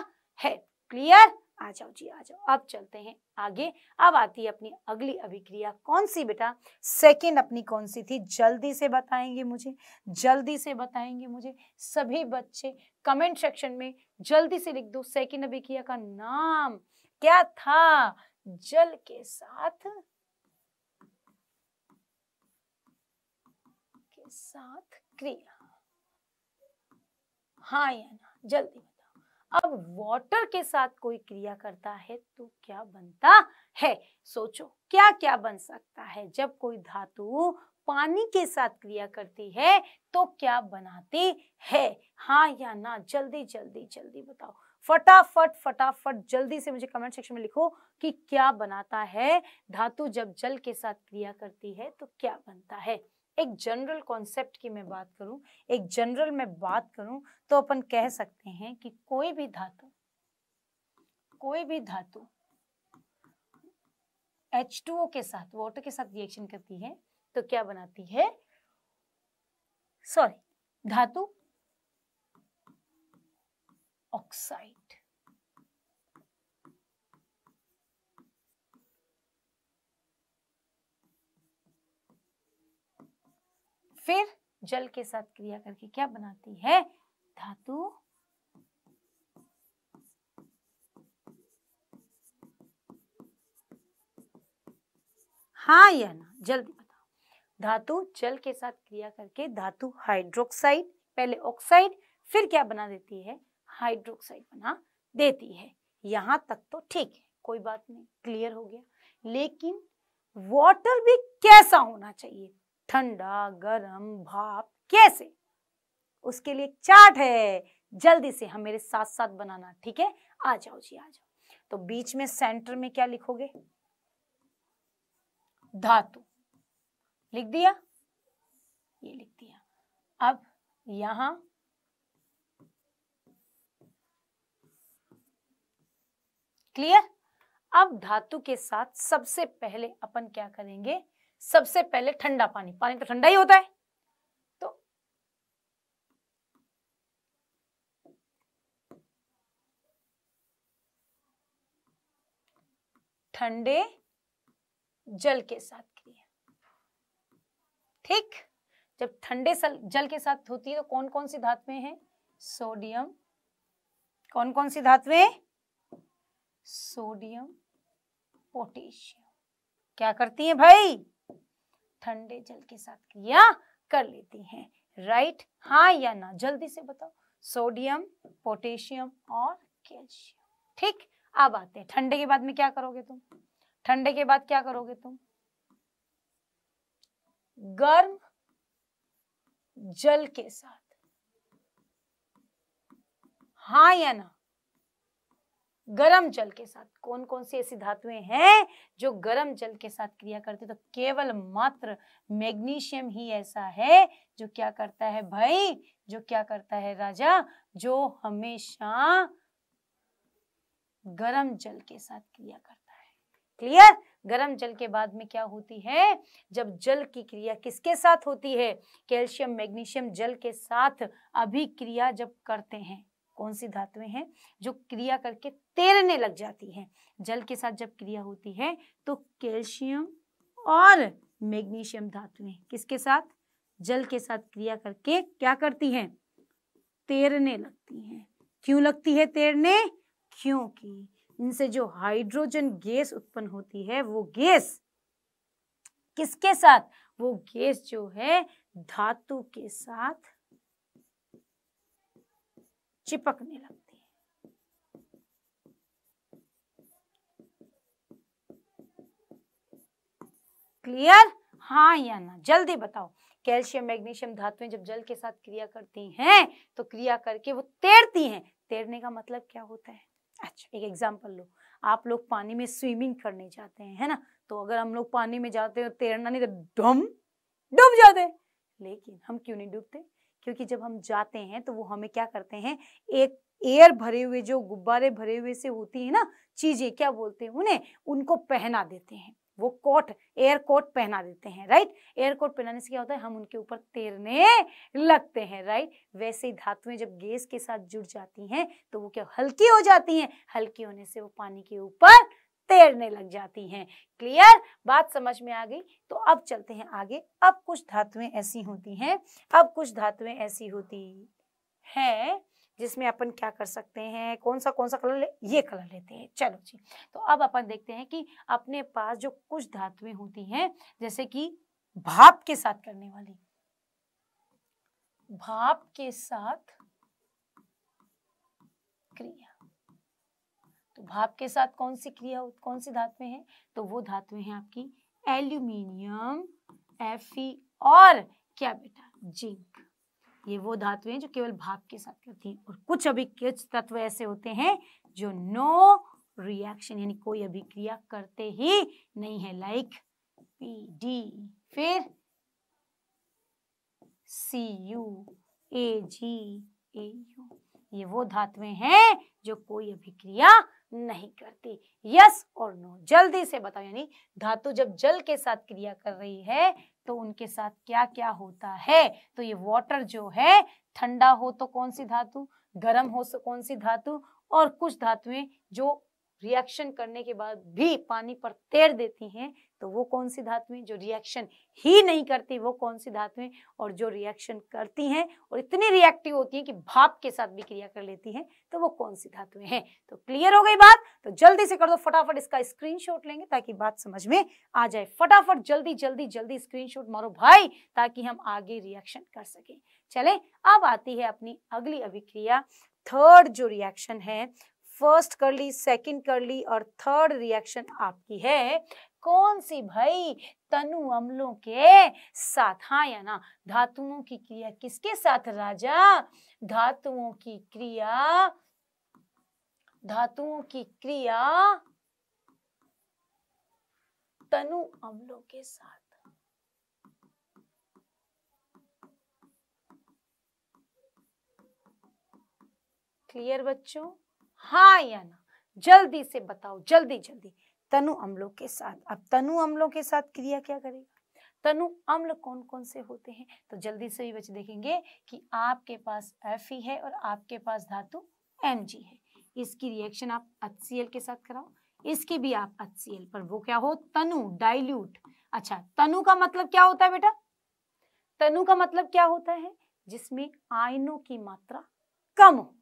है क्लियर आ जाओ जी आ जाओ अब चलते हैं आगे अब आती है अपनी अगली अभिक्रिया कौन सी बेटा सेकंड अपनी कौन सी थी जल्दी से बताएंगे मुझे जल्दी से बताएंगे मुझे सभी बच्चे कमेंट सेक्शन में जल्दी से लिख दो सेकंड अभिक्रिया का नाम क्या था जल के साथ के साथ क्रिया हाँ या ना जल्दी अब वाटर के साथ कोई क्रिया करता है तो क्या बनता है सोचो क्या क्या बन सकता है जब कोई धातु पानी के साथ क्रिया करती है तो क्या बनाती है हाँ या ना जल्दी जल्दी जल्दी बताओ फटाफट फटाफट जल्दी से मुझे कमेंट सेक्शन में लिखो कि क्या बनाता है धातु जब जल के साथ क्रिया करती है तो क्या बनता है एक जनरल कॉन्सेप्ट की मैं बात करूं एक जनरल में बात करूं तो अपन कह सकते हैं कि कोई भी धातु कोई भी धातु H2O के साथ वाटर के साथ रिएक्शन करती है तो क्या बनाती है सॉरी धातु ऑक्साइड फिर जल के साथ क्रिया करके क्या बनाती है धातु हाँ या ना जल्दी बताओ धातु जल के साथ क्रिया करके धातु हाइड्रोक्साइड पहले ऑक्साइड फिर क्या बना देती है हाइड्रोक्साइड बना देती है यहां तक तो ठीक है कोई बात नहीं क्लियर हो गया लेकिन वाटर भी कैसा होना चाहिए ठंडा गर्म भाप कैसे उसके लिए चाट है जल्दी से हम मेरे साथ साथ बनाना ठीक है आ जाओ जी आ जाओ तो बीच में सेंटर में क्या लिखोगे धातु लिख दिया ये लिख दिया अब यहां क्लियर अब धातु के साथ सबसे पहले अपन क्या करेंगे सबसे पहले ठंडा पानी पानी तो ठंडा ही होता है तो ठंडे जल के साथ क्रिया ठीक जब ठंडे जल के साथ होती है तो कौन कौन सी धातुएं हैं सोडियम कौन कौन सी धातुएं सोडियम पोटेशियम क्या करती है भाई ठंडे जल के साथ क्रिया कर लेती हैं राइट हाँ या ना जल्दी से बताओ सोडियम पोटेशियम और कैल्शियम ठीक अब आते हैं ठंडे के बाद में क्या करोगे तुम ठंडे के बाद क्या करोगे तुम गर्म जल के साथ हाँ या ना गर्म जल के साथ कौन कौन सी ऐसी धातुएं हैं जो गर्म जल के साथ क्रिया करती तो केवल मात्र मैग्नीशियम ही ऐसा है जो क्या करता है भाई जो क्या करता है राजा जो हमेशा गर्म जल के साथ क्रिया करता है क्लियर गर्म जल के बाद में क्या होती है जब जल की क्रिया किसके साथ होती है कैल्शियम मैग्नीशियम जल के साथ अभिक्रिया जब करते हैं कौन सी धातुएं हैं जो क्रिया करके तैरने लग जाती हैं जल के साथ जब क्रिया होती है तो कैल्शियम और मैग्नीशियम धातुएं किसके साथ जल के साथ क्रिया करके क्या करती हैं तैरने लगती हैं क्यों लगती है तैरने क्योंकि इनसे जो हाइड्रोजन गैस उत्पन्न होती है वो गैस किसके साथ वो गैस जो है धातु के साथ चिपकने लगती है क्लियर हाँ या ना जल्दी बताओ कैल्शियम मैग्नीशियम धातुएं जब जल के साथ क्रिया करती हैं तो क्रिया करके वो तैरती हैं तैरने का मतलब क्या होता है अच्छा एक एग्जाम्पल लो आप लोग पानी में स्विमिंग करने जाते हैं है ना तो अगर हम लोग पानी में जाते हैं तैरना नहीं तो डुम डूब जाते हैं लेकिन हम क्यों नहीं डूबते क्योंकि जब हम जाते हैं तो वो हमें क्या करते हैं एक एयर भरे हुए जो गुब्बारे भरे हुए से होती है ना चीजें क्या बोलते हैं उन्हें उनको पहना देते हैं वो कोट एयर कोट पहना देते हैं राइट एयर कोट पहनाने से क्या होता है हम उनके ऊपर तैरने लगते हैं राइट वैसे ही धातुएं जब गैस के साथ जुड़ जाती हैं तो वो क्या हल्की हो जाती हैं हल्की होने से वो पानी के ऊपर तैरने लग जाती हैं क्लियर बात समझ में आ गई तो अब चलते हैं आगे अब कुछ धातुएं ऐसी होती हैं अब कुछ धातुएं ऐसी होती हैं जिसमें अपन क्या कर सकते हैं कौन सा कौन सा कलर ले ये कलर लेते हैं चलो जी तो अब अपन देखते हैं कि अपने पास जो कुछ धातुएं होती हैं जैसे कि भाप के साथ करने वाली भाप के साथ क्रिया तो भाप के साथ कौन सी क्रिया कौन सी धातुएं हैं तो वो धातुएं हैं आपकी एल्यूमिनियम एफ और क्या बेटा जिंक ये वो धातुएं जो केवल भाप के साथ करती हैं और कुछ अभिक्रिय तत्व ऐसे होते हैं जो नो रिएक्शन यानी कोई अभिक्रिया करते ही नहीं है लाइक पी डी फिर सी U A G A you ये वो धातुएं हैं जो कोई अभिक्रिया नहीं करती यस और नो जल्दी से बताओ यानी धातु जब जल के साथ क्रिया कर रही है तो उनके साथ क्या क्या होता है तो ये वाटर जो है ठंडा हो तो कौन सी धातु गर्म हो तो कौन सी धातु और कुछ धातुएं जो रिएक्शन करने के बाद भी पानी पर तैर देती हैं तो वो कौन सी धातुएं जो रिएक्शन ही नहीं करती वो कौन सी धातुएं और जो रिएक्शन करती हैं और इतनी रिएक्टिव होती हैं कि भाप के साथ भी क्रिया कर लेती हैं तो वो कौन सी धातुएं हैं तो क्लियर हो गई बात तो जल्दी से कर दो फटाफट इसका स्क्रीनशॉट लेंगे ताकि बात समझ में आ जाए फटाफट जल्दी जल्दी जल्दी स्क्रीन मारो भाई ताकि हम आगे रिएक्शन कर सकें चले अब आती है अपनी अगली अभिक्रिया थर्ड जो रिएक्शन है फर्स्ट कर ली सेकंड कर ली और थर्ड रिएक्शन आपकी है कौन सी भाई तनु अम्लों के साथ हाँ ना धातुओं की क्रिया किसके साथ राजा धातुओं की क्रिया धातुओं की क्रिया तनु अम्लों के साथ क्लियर बच्चों हाँ या ना जल्दी से बताओ जल्दी जल्दी तनु अम्लों के साथ अब तनु अम्लों के साथ क्रिया क्या करेगा तनु अम्ल कौन कौन से होते हैं तो जल्दी से ही बच्चे देखेंगे कि आपके पास एफ ई है और आपके पास धातु एम जी है इसकी रिएक्शन आप एच सी एल के साथ कराओ इसकी भी आप एच सी एल पर वो क्या हो तनु डाइल्यूट अच्छा तनु का मतलब क्या होता है बेटा तनु का मतलब क्या होता है जिसमें आयनों की मात्रा कम हो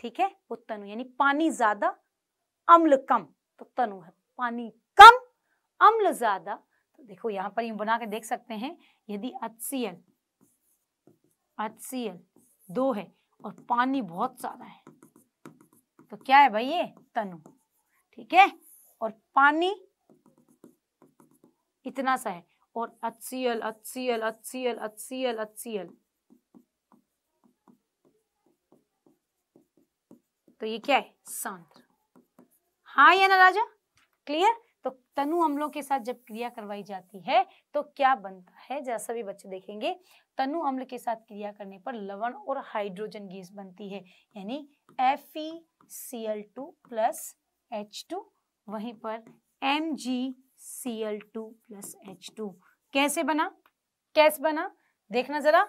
ठीक है वो तनु यानी पानी ज्यादा अम्ल कम तो तनु है पानी कम अम्ल ज्यादा तो देखो यहां पर ये बना के देख सकते हैं यदि एच सी दो है और पानी बहुत ज्यादा है तो क्या है भाई ये तनु ठीक है और पानी इतना सा है और H C L H C तो ये क्या है सांद्र हाँ या ना राजा क्लियर तो तनु अम्लों के साथ जब क्रिया करवाई जाती है तो क्या बनता है जैसा भी बच्चे देखेंगे तनु अम्ल के साथ क्रिया करने पर लवण और हाइड्रोजन गैस बनती है यानी F E C L two plus H two वहीं पर M G C L two plus H two कैसे बना कैसे बना देखना जरा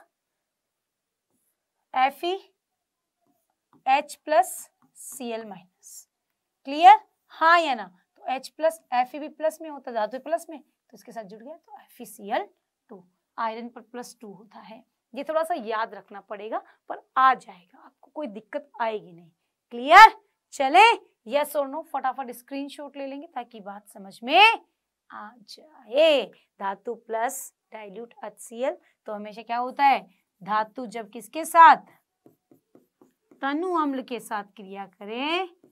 F E H plus C L minus clear हाँ या ना तो एच प्लस एफ भी प्लस में होता धातु प्लस में तो इसके साथ जुड़ गया तो F C L two iron पर प्लस टू होता है ये थोड़ा सा याद रखना पड़ेगा पर आ जाएगा आपको कोई दिक्कत आएगी नहीं क्लियर चले यस और नो फटाफट स्क्रीनशॉट ले लेंगे ताकि बात समझ में आ जाए धातु प्लस डाइल्यूट एचसीएल तो हमेशा क्या होता है धातु जब किसके साथ तनु अम्ल के साथ क्रिया करें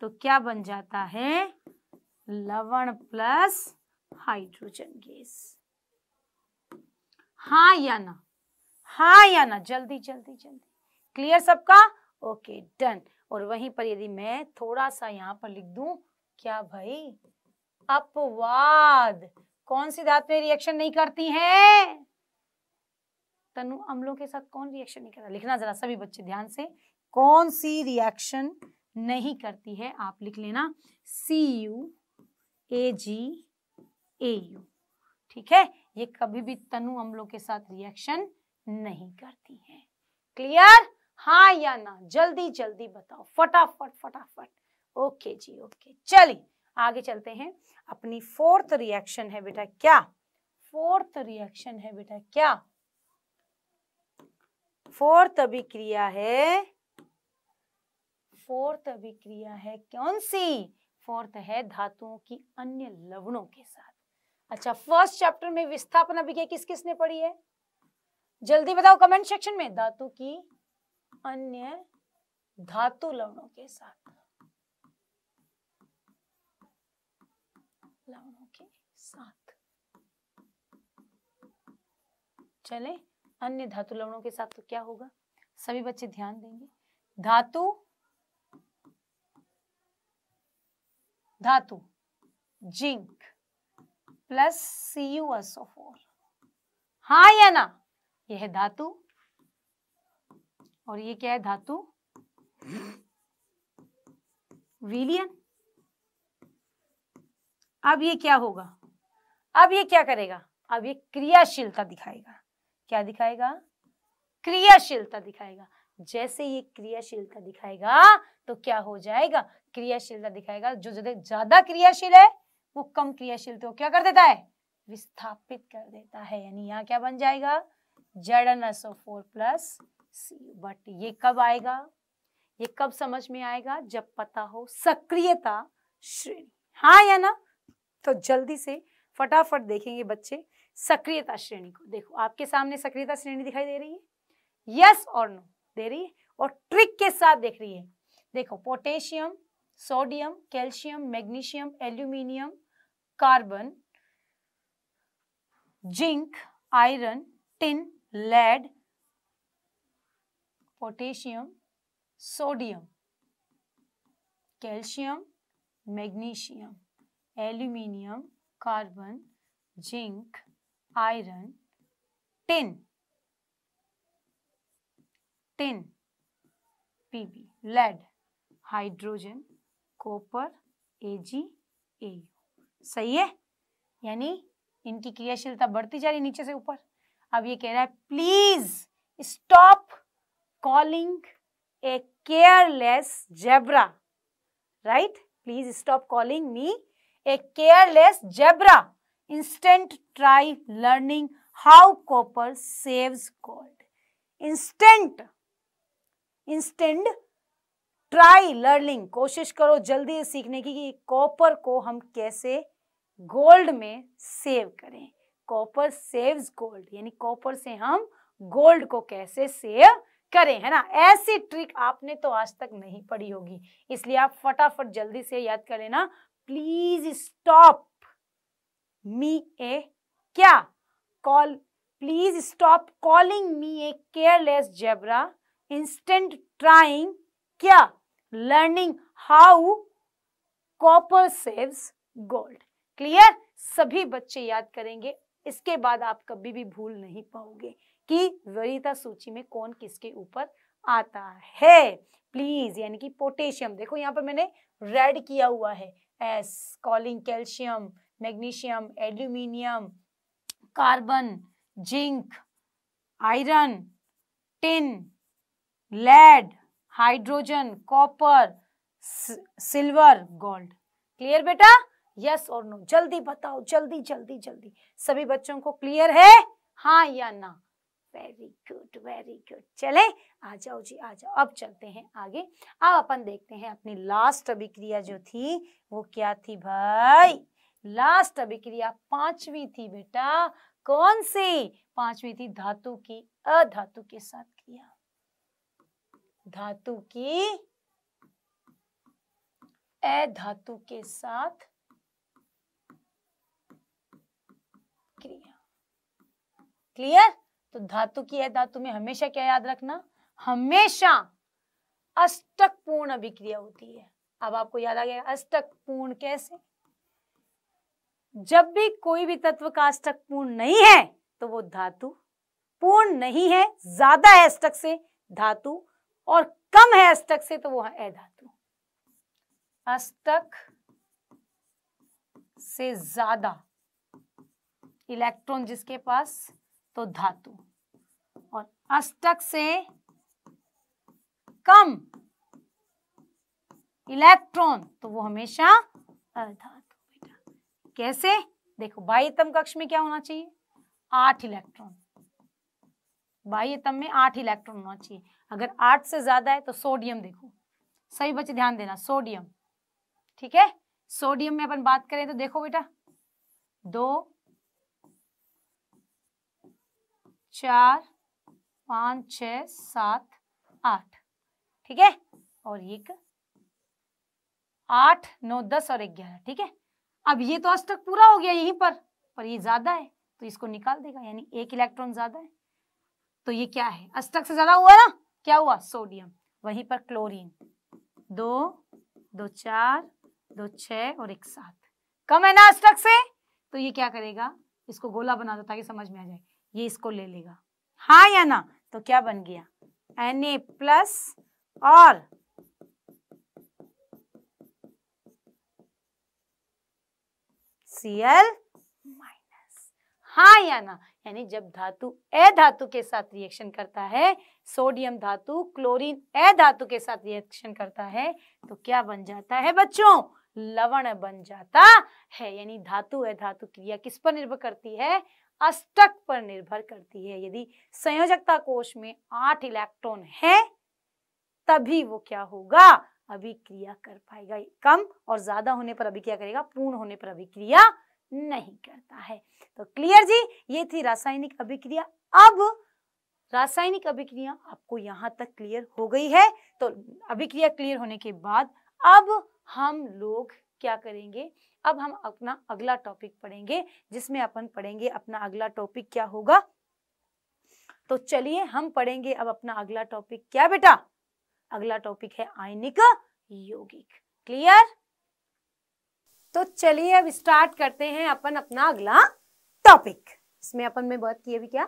तो क्या बन जाता है लवण प्लस हाइड्रोजन गैस हाँ या ना हाँ या ना जल्दी जल्दी जल्दी क्लियर सबका ओके डन और वहीं पर यदि मैं थोड़ा सा यहाँ पर लिख दूं क्या भाई अपवाद कौन सी में रिएक्शन नहीं करती है तनु अम्लों के साथ कौन रिएक्शन नहीं करता लिखना जरा सभी बच्चे ध्यान से कौन सी रिएक्शन नहीं करती है आप लिख लेना सी U A G A you ठीक है ये कभी भी तनु अम्लों के साथ रिएक्शन नहीं करती है क्लियर हाँ या ना जल्दी जल्दी बताओ फटाफट फटाफट ओके जी ओके चलिए आगे चलते हैं अपनी फोर्थ रिएक्शन है बेटा क्या फोर्थ रिएक्शन है बेटा क्या फोर्थ अभिक्रिया है फोर्थ अभिक्रिया है कौन सी फोर्थ है धातुओं की अन्य लवणों के साथ अच्छा फर्स्ट चैप्टर में विस्थापन अभिक्रिया किस किसने पढ़ी है जल्दी बताओ कमेंट सेक्शन में धातु की अन्य धातु लवणों के साथ लवणों के साथ चले अन्य धातु लवणों के साथ तो क्या होगा सभी बच्चे ध्यान देंगे धातु धातु zinc plus C U S O four हा या ना यह है धातु और ये क्या है धातु विलियन अब ये क्या होगा अब ये क्या करेगा अब ये क्रियाशीलता दिखाएगा क्या दिखाएगा क्रियाशीलता दिखाएगा जैसे ये क्रियाशीलता दिखाएगा तो क्या हो जाएगा क्रियाशीलता दिखाएगा जो ज्यादा क्रियाशील है वो कम क्रियाशील तो क्या कर देता है विस्थापित कर देता है यानी यहाँ क्या बन जाएगा Z N four plus C but ये कब आएगा ये कब समझ में आएगा जब पता हो सक्रियता श्रेणी हाँ या ना तो जल्दी से फटाफट देखेंगे बच्चे सक्रियता श्रेणी को देखो आपके सामने सक्रियता श्रेणी दिखाई दे रही है यस और नो दे रही है और ट्रिक के साथ देख रही है देखो potassium sodium calcium magnesium aluminium carbon zinc iron tin lead potassium sodium calcium magnesium aluminium carbon zinc iron tin ten PB lead hydrogen copper AG AU सही है यानी इनकी क्रियाशीलता बढ़ती जा रही नीचे से ऊपर अब ये कह रहा है please stop calling a careless zebra right please stop calling me a careless zebra instant try learning how copper saves gold instant instant try learning कोशिश करो जल्दी सीखने की कि कॉपर को हम कैसे गोल्ड में सेव करें कॉपर सेव्स गोल्ड यानी कॉपर से हम गोल्ड को कैसे सेव करें है ना ऐसी ट्रिक आपने तो आज तक नहीं पढ़ी होगी इसलिए आप फटाफट जल्दी से याद कर लेना प्लीज स्टॉप मी ए क्या call please stop calling me a careless zebra instant trying क्या learning how copper saves gold clear सभी बच्चे याद करेंगे इसके बाद आप कभी भी भूल नहीं पाओगे कि वरीता सूची में कौन किसके ऊपर आता है प्लीज यानी कि पोटेशियम देखो यहाँ पर मैंने रेड किया हुआ है S calling calcium magnesium aluminium carbon zinc iron tin lead hydrogen copper silver gold clear बेटा यस और नो जल्दी बताओ जल्दी जल्दी जल्दी सभी बच्चों को क्लियर है हाँ या ना वेरी गुड वेरी गुड चले आ जाओ जी आ जाओ अब चलते हैं आगे अब अपन देखते हैं अपनी लास्ट अभिक्रिया जो थी वो क्या थी भाई लास्ट अभिक्रिया पांचवी थी बेटा कौन सी पांचवी थी धातु की अधातु के साथ धातु की ए धातु के साथ क्रिया क्लियर तो धातु की ए धातु में हमेशा क्या याद रखना हमेशा अष्टक पूर्ण अभिक्रिया होती है अब आपको याद आ गया अष्टक पूर्ण कैसे जब भी कोई भी तत्व का अष्टक पूर्ण नहीं है तो वो धातु पूर्ण नहीं है ज्यादा है अष्टक से धातु और कम है अष्टक से तो वो है अधातु धातु अष्टक से ज्यादा इलेक्ट्रॉन जिसके पास तो धातु और अष्टक से कम इलेक्ट्रॉन तो वो हमेशा अधातु बेटा कैसे देखो बाह्यतम कक्ष में क्या होना चाहिए आठ इलेक्ट्रॉन बाह्यतम में आठ इलेक्ट्रॉन होना चाहिए अगर आठ से ज्यादा है तो सोडियम देखो सही बच्चे ध्यान देना सोडियम ठीक है सोडियम में अपन बात करें तो देखो बेटा दो चार पांच छ सात आठ ठीक है और एक आठ नौ दस और ग्यारह ठीक है अब ये तो अष्टक पूरा हो गया यहीं पर पर ये ज्यादा है तो इसको निकाल देगा यानी एक इलेक्ट्रॉन ज्यादा है तो ये क्या है अष्टक से ज्यादा हुआ ना क्या हुआ सोडियम वहीं पर क्लोरीन दो दो चार दो छ और एक सात कम है ना अष्टक से तो ये क्या करेगा इसको गोला बना दो ताकि समझ में आ जाए ये इसको ले लेगा हाँ या ना तो क्या बन गया एन ए प्लस और सी एल माइनस हाँ या ना यानी जब धातु ए धातु के साथ रिएक्शन करता है सोडियम धातु क्लोरीन ए धातु के साथ रिएक्शन करता है तो क्या बन जाता है बच्चों लवण बन जाता है यानी धातु ए धातु क्रिया किस पर निर्भर करती है अष्टक पर निर्भर करती है यदि संयोजकता कोश में आठ इलेक्ट्रॉन है तभी वो क्या होगा अभिक्रिया कर पाएगा कम और ज्यादा होने पर अभिक्रिया करेगा पूर्ण होने पर अभिक्रिया नहीं करता है तो क्लियर जी ये थी रासायनिक अभिक्रिया अब रासायनिक अभिक्रिया आपको यहाँ तक क्लियर हो गई है तो अभिक्रिया क्लियर होने के बाद अब हम लोग क्या करेंगे अब हम अपना अगला टॉपिक पढ़ेंगे जिसमें अपन पढ़ेंगे अपना अगला टॉपिक क्या होगा तो चलिए हम पढ़ेंगे अब अपना अगला टॉपिक क्या बेटा अगला टॉपिक है आयनिक यौगिक क्लियर तो चलिए अब स्टार्ट करते हैं अपन अपना अगला टॉपिक इसमें अपन में बात की अभी क्या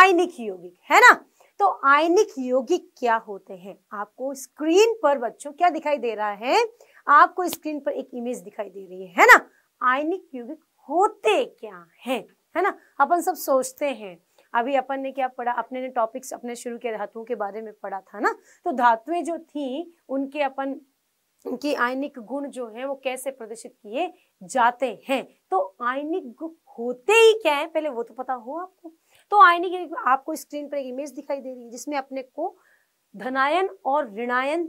आयनिक यौगिक है ना तो आयनिक यौगिक क्या होते हैं आपको स्क्रीन पर बच्चों क्या दिखाई दे रहा है आपको स्क्रीन पर एक इमेज दिखाई दे रही है है ना आयनिक यौगिक होते क्या हैं है ना अपन सब सोचते हैं अभी अपन ने क्या पढ़ा अपने ने टॉपिक्स अपने शुरू के धातुओं के बारे में पढ़ा था ना तो धातुएं जो थी उनके अपन कि आयनिक गुण जो है वो कैसे प्रदर्शित किए जाते हैं तो आयनिक होते ही क्या है पहले वो तो पता हो आपको तो आयनिक आपको स्क्रीन पर एक इमेज दिखाई दे रही है जिसमें अपने को धनायन और ऋणायन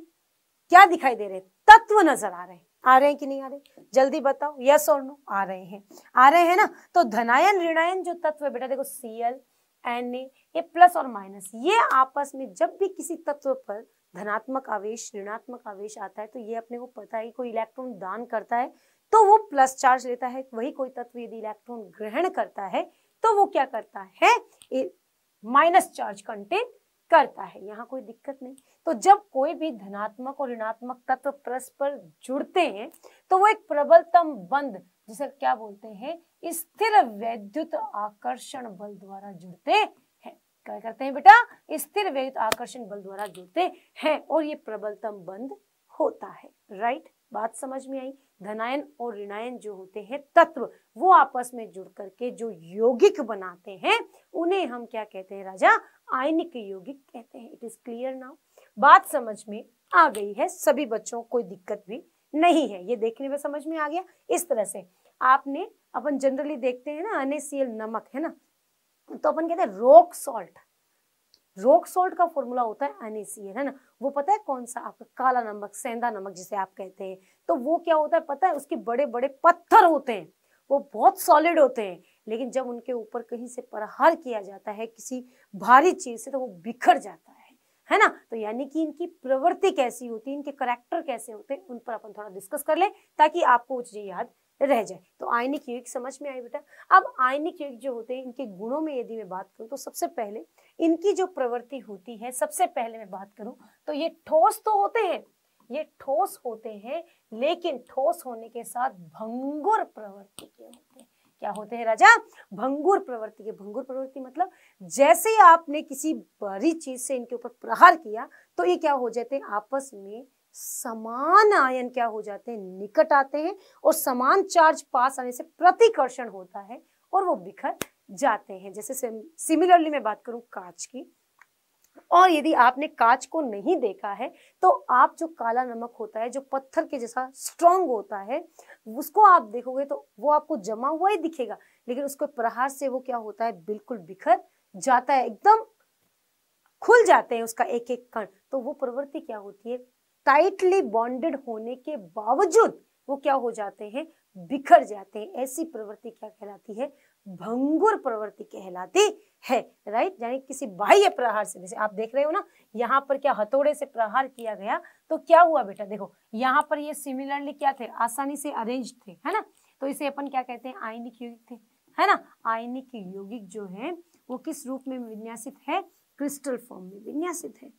क्या दिखाई दे रहे हैं तत्व नजर आ रहे हैं आ रहे हैं कि नहीं आ रहे जल्दी बताओ यस और नो आ रहे हैं आ रहे हैं ना तो धनायन ऋणायन जो तत्व है बेटा देखो सीएल एन ए प्लस और माइनस ये आपस में जब भी किसी तत्व पर धनात्मक आवेश ऋणात्मक आवेश आता है तो ये अपने को पता है कोई इलेक्ट्रॉन दान करता है तो वो प्लस चार्ज लेता है वही कोई तत्व यदि इलेक्ट्रॉन ग्रहण करता है तो वो क्या करता है माइनस चार्ज कंटेन करता है यहाँ कोई दिक्कत नहीं तो जब कोई भी धनात्मक और ऋणात्मक तत्व परस्पर जुड़ते हैं तो वो एक प्रबलतम बंद जिसे क्या बोलते हैं स्थिर वैद्युत आकर्षण बल द्वारा जुड़ते क्या करते हैं बेटा स्थिर वेग तो आकर्षण बल द्वारा जुड़ते हैं और ये प्रबलतम बंद होता है राइट बात समझ में आई धनायन और ऋणायन जो होते हैं तत्व वो आपस में जुड़ करके जो योगिक बनाते हैं उन्हें हम क्या कहते हैं राजा आयनिक योगिक कहते हैं इट इज क्लियर नाउ बात समझ में आ गई है सभी बच्चों कोई दिक्कत भी नहीं है ये देखने में समझ में आ गया इस तरह से आपने अपन जनरली देखते हैं ना अनेसियल नमक है ना तो अपन कहते हैं रोक सॉल्ट रोक सॉल्ट का फॉर्मूला होता है एनएसीएल है ना वो पता है कौन सा आपका काला नमक सेंधा नमक जिसे आप कहते हैं तो वो क्या होता है पता है उसके बड़े बड़े पत्थर होते हैं वो बहुत सॉलिड होते हैं लेकिन जब उनके ऊपर कहीं से प्रहार किया जाता है किसी भारी चीज से तो वो बिखर जाता है है ना तो यानी कि इनकी प्रवृत्ति कैसी होती है इनके करेक्टर कैसे होते हैं उन पर अपन थोड़ा डिस्कस कर ले ताकि आपको चीजें याद रह जाए तो आयनिक युग समझ में आए बेटा अब आयनिक युग जो होते हैं इनके गुणों में यदि मैं बात करूं तो सबसे पहले इनकी जो प्रवृत्ति होती है सबसे पहले मैं बात करूं तो ये ठोस तो होते हैं ये ठोस होते हैं लेकिन ठोस होने के साथ भंगुर प्रवृत्ति के होते हैं क्या होते हैं राजा भंगुर प्रवृत्ति के भंगुर प्रवृत्ति मतलब जैसे ही आपने किसी बड़ी चीज से इनके ऊपर प्रहार किया तो ये क्या हो जाते हैं आपस में समान आयन क्या हो जाते हैं निकट आते हैं और समान चार्ज पास आने से प्रतिकर्षण होता है और वो बिखर जाते हैं जैसे सिमिलरली मैं बात करूं कांच की और यदि आपने कांच को नहीं देखा है तो आप जो काला नमक होता है जो पत्थर के जैसा स्ट्रॉन्ग होता है उसको आप देखोगे तो वो आपको जमा हुआ ही दिखेगा लेकिन उसको प्रहार से वो क्या होता है बिल्कुल बिखर जाता है एकदम खुल जाते हैं उसका एक एक कण तो वो प्रवृत्ति क्या होती है टाइटली बॉन्डेड होने के बावजूद वो क्या हो जाते हैं बिखर जाते हैं ऐसी प्रवृत्ति क्या कहलाती है भंगुर प्रवृत्ति कहलाती है राइट यानी किसी बाह्य प्रहार से जैसे आप देख रहे हो ना यहाँ पर क्या हथौड़े से प्रहार किया गया तो क्या हुआ बेटा देखो यहाँ पर ये सिमिलरली क्या थे आसानी से अरेंज थे है ना तो इसे अपन क्या कहते हैं आयनिक यौगिक थे है ना आयनिक यौगिक जो है वो किस रूप में विन्यासित है क्रिस्टल फॉर्म में विन्यासित है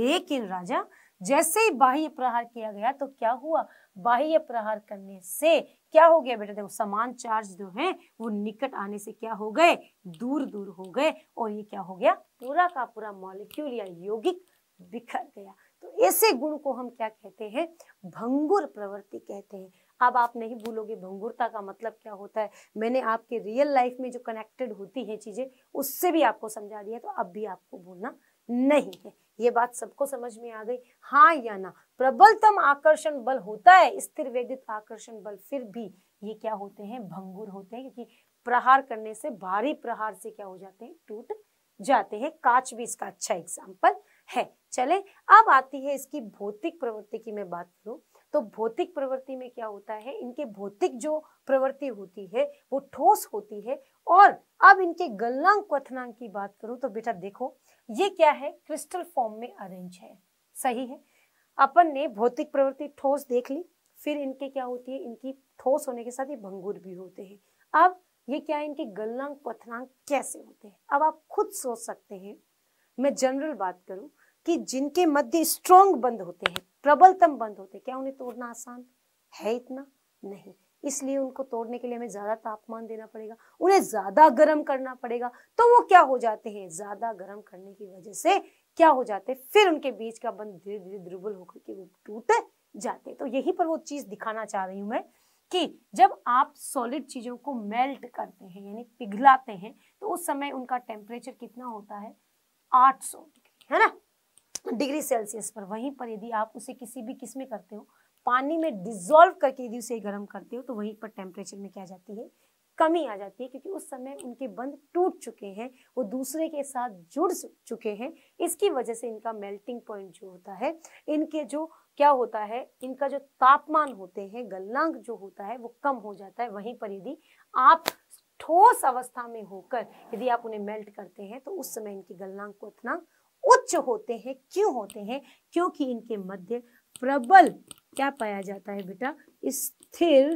लेकिन राजा जैसे ही बाह्य प्रहार किया गया तो क्या हुआ बाह्य प्रहार करने से क्या हो गया बेटा देखो समान चार्ज जो है वो निकट आने से क्या हो गए दूर दूर हो गए और ये क्या हो गया पूरा का पूरा मॉलिक्यूल या यौगिक बिखर गया तो ऐसे गुण को हम क्या कहते हैं भंगुर प्रवृत्ति कहते हैं अब आप नहीं भूलोगे भंगुरता का मतलब क्या होता है मैंने आपके रियल लाइफ में जो कनेक्टेड होती है चीज़ें उससे भी आपको समझा दिया तो अब भी आपको भूलना नहीं है ये बात सबको समझ में आ गई हाँ या ना प्रबलतम आकर्षण बल होता है स्थिर वेदित आकर्षण बल फिर भी ये क्या होते हैं भंगुर होते हैं क्योंकि प्रहार करने से भारी प्रहार से क्या हो जाते हैं टूट जाते हैं कांच भी इसका अच्छा एग्जाम्पल है चले अब आती है इसकी भौतिक प्रवृत्ति की मैं बात करूं तो भौतिक प्रवृत्ति में क्या होता है इनके भौतिक जो प्रवृत्ति होती है वो ठोस होती है और अब इनके गलनांक क्वथनांक की बात करूं तो बेटा देखो ये क्या है क्रिस्टल फॉर्म में अरेंज है सही है अपन ने भौतिक प्रवृत्ति ठोस देख ली फिर इनके क्या होती है इनकी ठोस होने के साथ ये भंगुर भी होते हैं अब ये क्या है इनके गलनांक पथनांक कैसे होते हैं अब आप खुद सोच सकते हैं मैं जनरल बात करूं कि जिनके मध्य स्ट्रोंग बंद होते हैं प्रबलतम बंद होते हैं क्या उन्हें तोड़ना आसान है इतना नहीं इसलिए उनको तोड़ने के लिए हमें ज़्यादा तापमान देना पड़ेगा उन्हें ज़्यादा गर्म करना पड़ेगा तो वो क्या हो जाते हैं ज़्यादा गर्म करने की वजह से क्या हो जाते हैं फिर उनके बीच का बंध धीरे धीरे दुर्बल होकर के वो टूट जाते तो यही पर वो चीज़ दिखाना चाह रही हूँ मैं कि जब आप सॉलिड चीज़ों को मेल्ट करते हैं यानी पिघलाते हैं तो उस समय उनका टेम्परेचर कितना होता है 800 डिग्री है ना डिग्री सेल्सियस पर वहीं पर यदि आप उसे किसी भी किस में करते हो पानी में डिजोल्व करके यदि उसे गर्म करते हो तो वहीं पर टेम्परेचर में क्या जाती है कमी आ जाती है क्योंकि उस समय उनके बंध टूट चुके हैं वो दूसरे के साथ जुड़ चुके हैं इसकी वजह से इनका मेल्टिंग पॉइंट जो होता है इनके जो क्या होता है इनका जो तापमान होते हैं गलनांक जो होता है वो कम हो जाता है वहीं पर यदि आप ठोस अवस्था में होकर यदि आप उन्हें मेल्ट करते हैं तो उस समय इनके गलनांक इतना उच्च होते हैं क्यों होते हैं क्योंकि इनके मध्य प्रबल क्या पाया जाता है बेटा स्थिर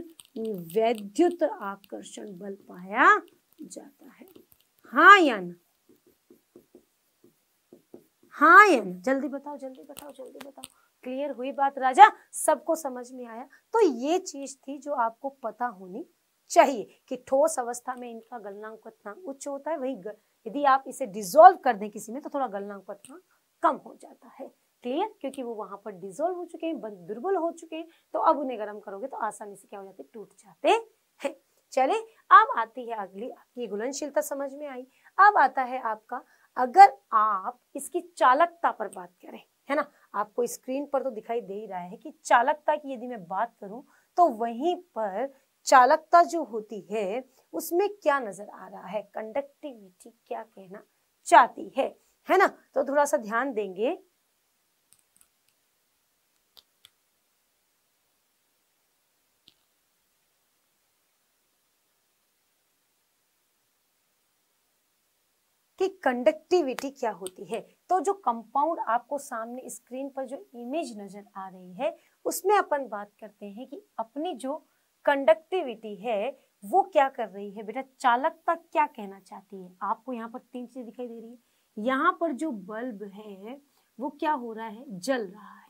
वैद्युत आकर्षण बल पाया जाता है हाँ या ना हाँ या ना जल्दी बताओ जल्दी बताओ जल्दी बताओ क्लियर हुई बात राजा सबको समझ में आया तो ये चीज थी जो आपको पता होनी चाहिए कि ठोस अवस्था में इनका गलनांक पथनांक उच्च होता है वही यदि आप इसे डिजोल्व कर दें किसी में तो थोड़ा गलनांक पथनांक कम हो जाता है क्लियर क्योंकि वो वहां पर डिजोल्व हो चुके हैं दुर्बल हो चुके हैं तो अब उन्हें गर्म करोगे तो आसानी से क्या हो जाते टूट जाते हैं चले अब आती है अगली आपकी घुलनशीलता समझ में आई अब आता है आपका अगर आप इसकी चालकता पर बात करें है ना आपको स्क्रीन पर तो दिखाई दे ही रहा है कि चालकता की यदि मैं बात करूं तो वहीं पर चालकता जो होती है उसमें क्या नजर आ रहा है कंडक्टिविटी क्या कहना चाहती है है ना तो थोड़ा सा ध्यान देंगे कि कंडक्टिविटी क्या होती है तो जो कंपाउंड आपको सामने स्क्रीन पर जो इमेज नज़र आ रही है उसमें अपन बात करते हैं कि अपनी जो कंडक्टिविटी है वो क्या कर रही है बेटा चालकता क्या कहना चाहती है आपको यहाँ पर तीन चीज़ दिखाई दे रही है यहाँ पर जो बल्ब है वो क्या हो रहा है जल रहा है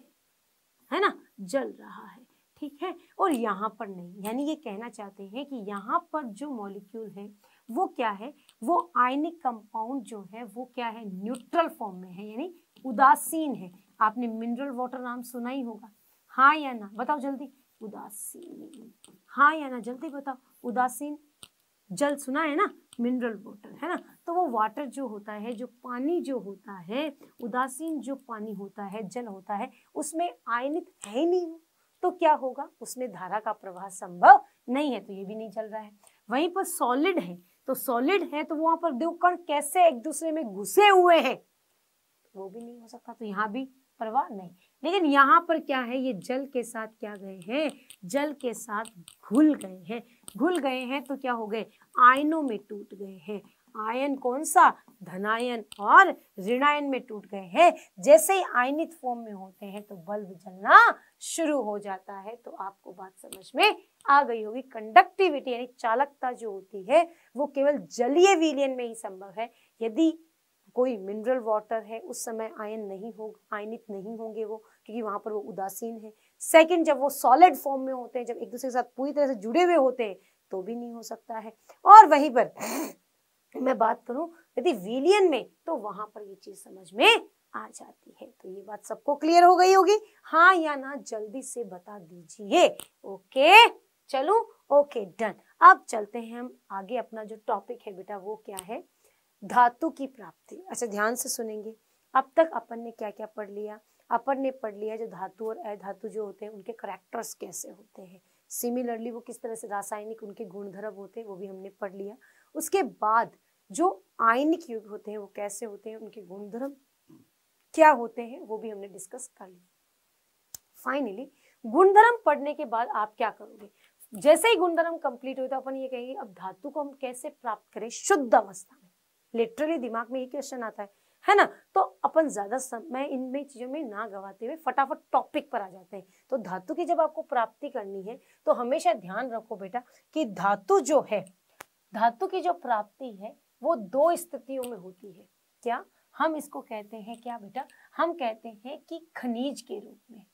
है ना जल रहा है ठीक है और यहाँ पर नहीं यानी ये कहना चाहते हैं कि यहाँ पर जो मॉलिक्यूल है वो क्या है वो आयनिक कंपाउंड जो है वो क्या है न्यूट्रल फॉर्म में है यानी उदासीन है आपने मिनरल वाटर नाम सुना ही होगा हाँ या ना बताओ जल्दी उदासीन हाँ या ना जल्दी बताओ उदासीन जल सुना है ना मिनरल वाटर है ना तो वो वाटर जो होता है जो पानी जो होता है उदासीन जो पानी होता है जल होता है उसमें आयनित है ही नहीं तो क्या होगा उसमें धारा का प्रवाह संभव नहीं है तो ये भी नहीं चल रहा है वहीं पर सॉलिड है तो सॉलिड है तो वहां पर दो कण कैसे एक दूसरे में घुसे हुए हैं वो भी नहीं हो सकता तो यहाँ भी परवाह नहीं लेकिन यहाँ पर क्या है ये जल के साथ क्या गए हैं जल के साथ घुल गए हैं घुल गए हैं तो क्या हो गए आयनों में टूट गए हैं आयन कौन सा धनायन और ऋणायन में टूट गए हैं जैसे ही आयनित फॉर्म में होते हैं तो बल्ब जलना शुरू हो जाता है तो आपको बात समझ में आ गई होगी कंडक्टिविटी यानी चालकता जो होती है वो केवल जलीय विलियन में ही संभव है यदि कोई मिनरल वाटर है उस समय आयन नहीं हो आयनित नहीं होंगे वो क्योंकि वहां पर वो उदासीन है सेकंड जब वो सॉलिड फॉर्म में होते हैं जब एक दूसरे के साथ पूरी तरह से जुड़े हुए होते हैं तो भी नहीं हो सकता है और वहीं पर *clears throat* मैं बात करूं यदि विलियन में तो वहां पर ये चीज समझ में आ जाती है तो ये बात सबको क्लियर हो गई होगी हाँ या ना जल्दी से बता दीजिए ओके चलो ओके डन अब चलते हैं हम आगे अपना जो टॉपिक है बेटा वो क्या है धातु की प्राप्ति अच्छा ध्यान से सुनेंगे अब तक अपन ने क्या क्या पढ़ लिया अपन ने पढ़ लिया जो धातु और अधातु जो होते हैं उनके करेक्टर्स कैसे होते हैं सिमिलरली वो किस तरह से रासायनिक उनके गुणधर्म होते हैं वो भी हमने पढ़ लिया उसके बाद जो आयनिक युग होते हैं वो कैसे होते हैं उनके गुणधर्म क्या होते हैं वो भी हमने डिस्कस कर लिया फाइनली गुणधर्म पढ़ने के बाद आप क्या करोगे जैसे ही गुणधर्म कंप्लीट हुए तो अपन ये कहेंगे अब धातु को हम कैसे प्राप्त करें शुद्ध अवस्था में लिटरली दिमाग में ये क्वेश्चन आता है है ना तो अपन ज्यादा समय इनमें चीजों में ना गवाते हुए फटाफट टॉपिक पर आ जाते हैं तो धातु की जब आपको प्राप्ति करनी है तो हमेशा ध्यान रखो बेटा कि धातु जो है धातु की जो प्राप्ति है वो दो स्थितियों में होती है क्या हम इसको कहते हैं क्या बेटा हम कहते हैं कि खनिज के रूप में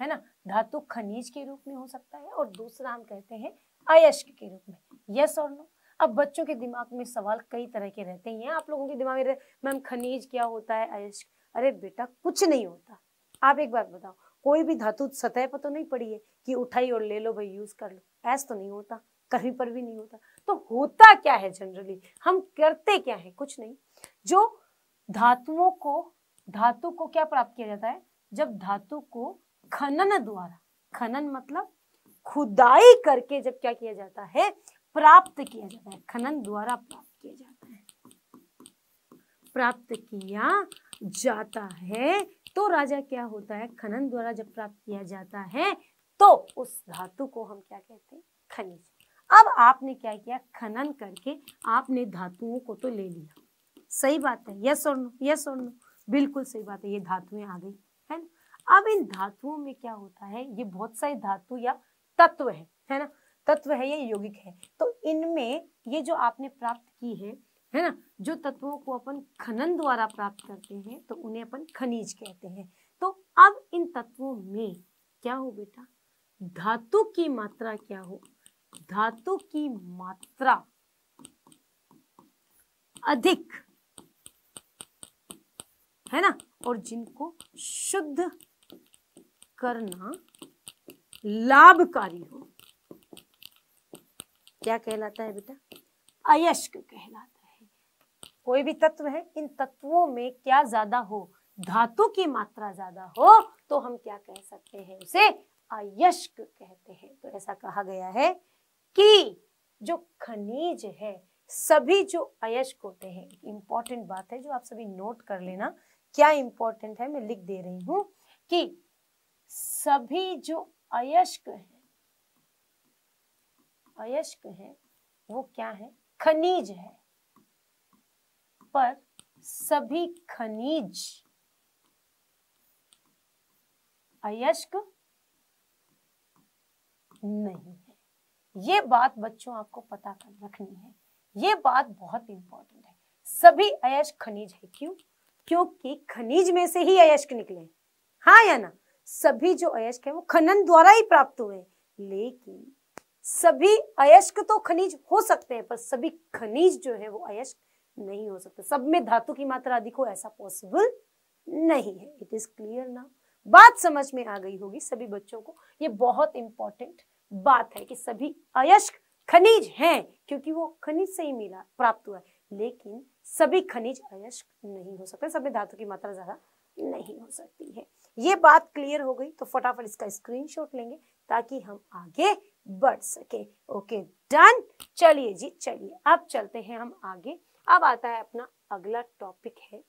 है ना धातु खनिज के रूप में हो सकता है और दूसरा हम कहते हैं अयस्क के रूप में यस और नो अब बच्चों के दिमाग में सवाल कई तरह के रहते हैं आप लोगों के दिमाग में मैम खनिज क्या होता है अयस्क अरे बेटा कुछ नहीं होता आप एक बात बताओ कोई भी धातु सतह पर तो नहीं पड़ी है कि उठाई और ले लो भाई यूज कर लो ऐसा तो नहीं होता कहीं पर भी नहीं होता तो होता क्या है जनरली हम करते क्या है कुछ नहीं जो धातुओं को धातु को क्या प्राप्त किया जाता है जब धातु को खनन द्वारा खनन मतलब खुदाई करके जब क्या किया जाता है प्राप्त किया जाता है खनन द्वारा प्राप्त किया जाता है प्राप्त किया जाता है तो राजा क्या होता है खनन द्वारा जब प्राप्त किया जाता है तो उस धातु को हम क्या कहते हैं खनिज अब आपने क्या किया खनन करके आपने धातुओं को तो ले लिया सही बात है यस और नो यस और नो बिल्कुल सही बात है ये धातुएं आ गई अब इन धातुओं में क्या होता है ये बहुत सारे धातु या तत्व है है ना तत्व है या यौगिक है तो इनमें ये जो आपने प्राप्त की है है ना जो तत्वों को अपन खनन द्वारा प्राप्त करते हैं तो उन्हें अपन खनिज कहते हैं तो अब इन तत्वों में क्या हो बेटा धातु की मात्रा क्या हो धातु की मात्रा अधिक है ना और जिनको शुद्ध करना लाभकारी हो क्या कहलाता है बेटा अयस्क कहलाता है कोई भी तत्व है इन तत्वों में क्या ज्यादा हो धातु की मात्रा ज्यादा हो तो हम क्या कह सकते हैं उसे अयस्क कहते हैं तो ऐसा कहा गया है कि जो खनिज है सभी जो अयस्क होते हैं इंपॉर्टेंट बात है जो आप सभी नोट कर लेना क्या इंपॉर्टेंट है मैं लिख दे रही हूँ कि सभी जो अयस्क है अयस्क है वो क्या है खनिज है पर सभी खनिज अयस्क नहीं है ये बात बच्चों आपको पता कर रखनी है ये बात बहुत इंपॉर्टेंट है सभी अयस्क खनिज है क्यों क्योंकि खनिज में से ही अयस्क निकले हाँ या ना सभी जो अयस्क है वो खनन द्वारा ही प्राप्त हुए लेकिन सभी अयस्क तो खनिज हो सकते हैं पर सभी खनिज जो है वो अयस्क नहीं हो सकते सब में धातु की मात्रा अधिक हो ऐसा पॉसिबल नहीं है इट इज क्लियर ना बात समझ में आ गई होगी सभी बच्चों को ये बहुत इंपॉर्टेंट बात है कि सभी अयस्क खनिज हैं क्योंकि वो खनिज से ही मिला प्राप्त हुआ है लेकिन सभी खनिज अयस्क नहीं हो सकते सभी धातु की मात्रा ज्यादा नहीं हो सकती है ये बात क्लियर हो गई तो फटाफट इसका स्क्रीनशॉट लेंगे ताकि हम आगे बढ़ सके ओके डन चलिए जी चलिए अब चलते हैं हम आगे अब आता है अपना अगला टॉपिक है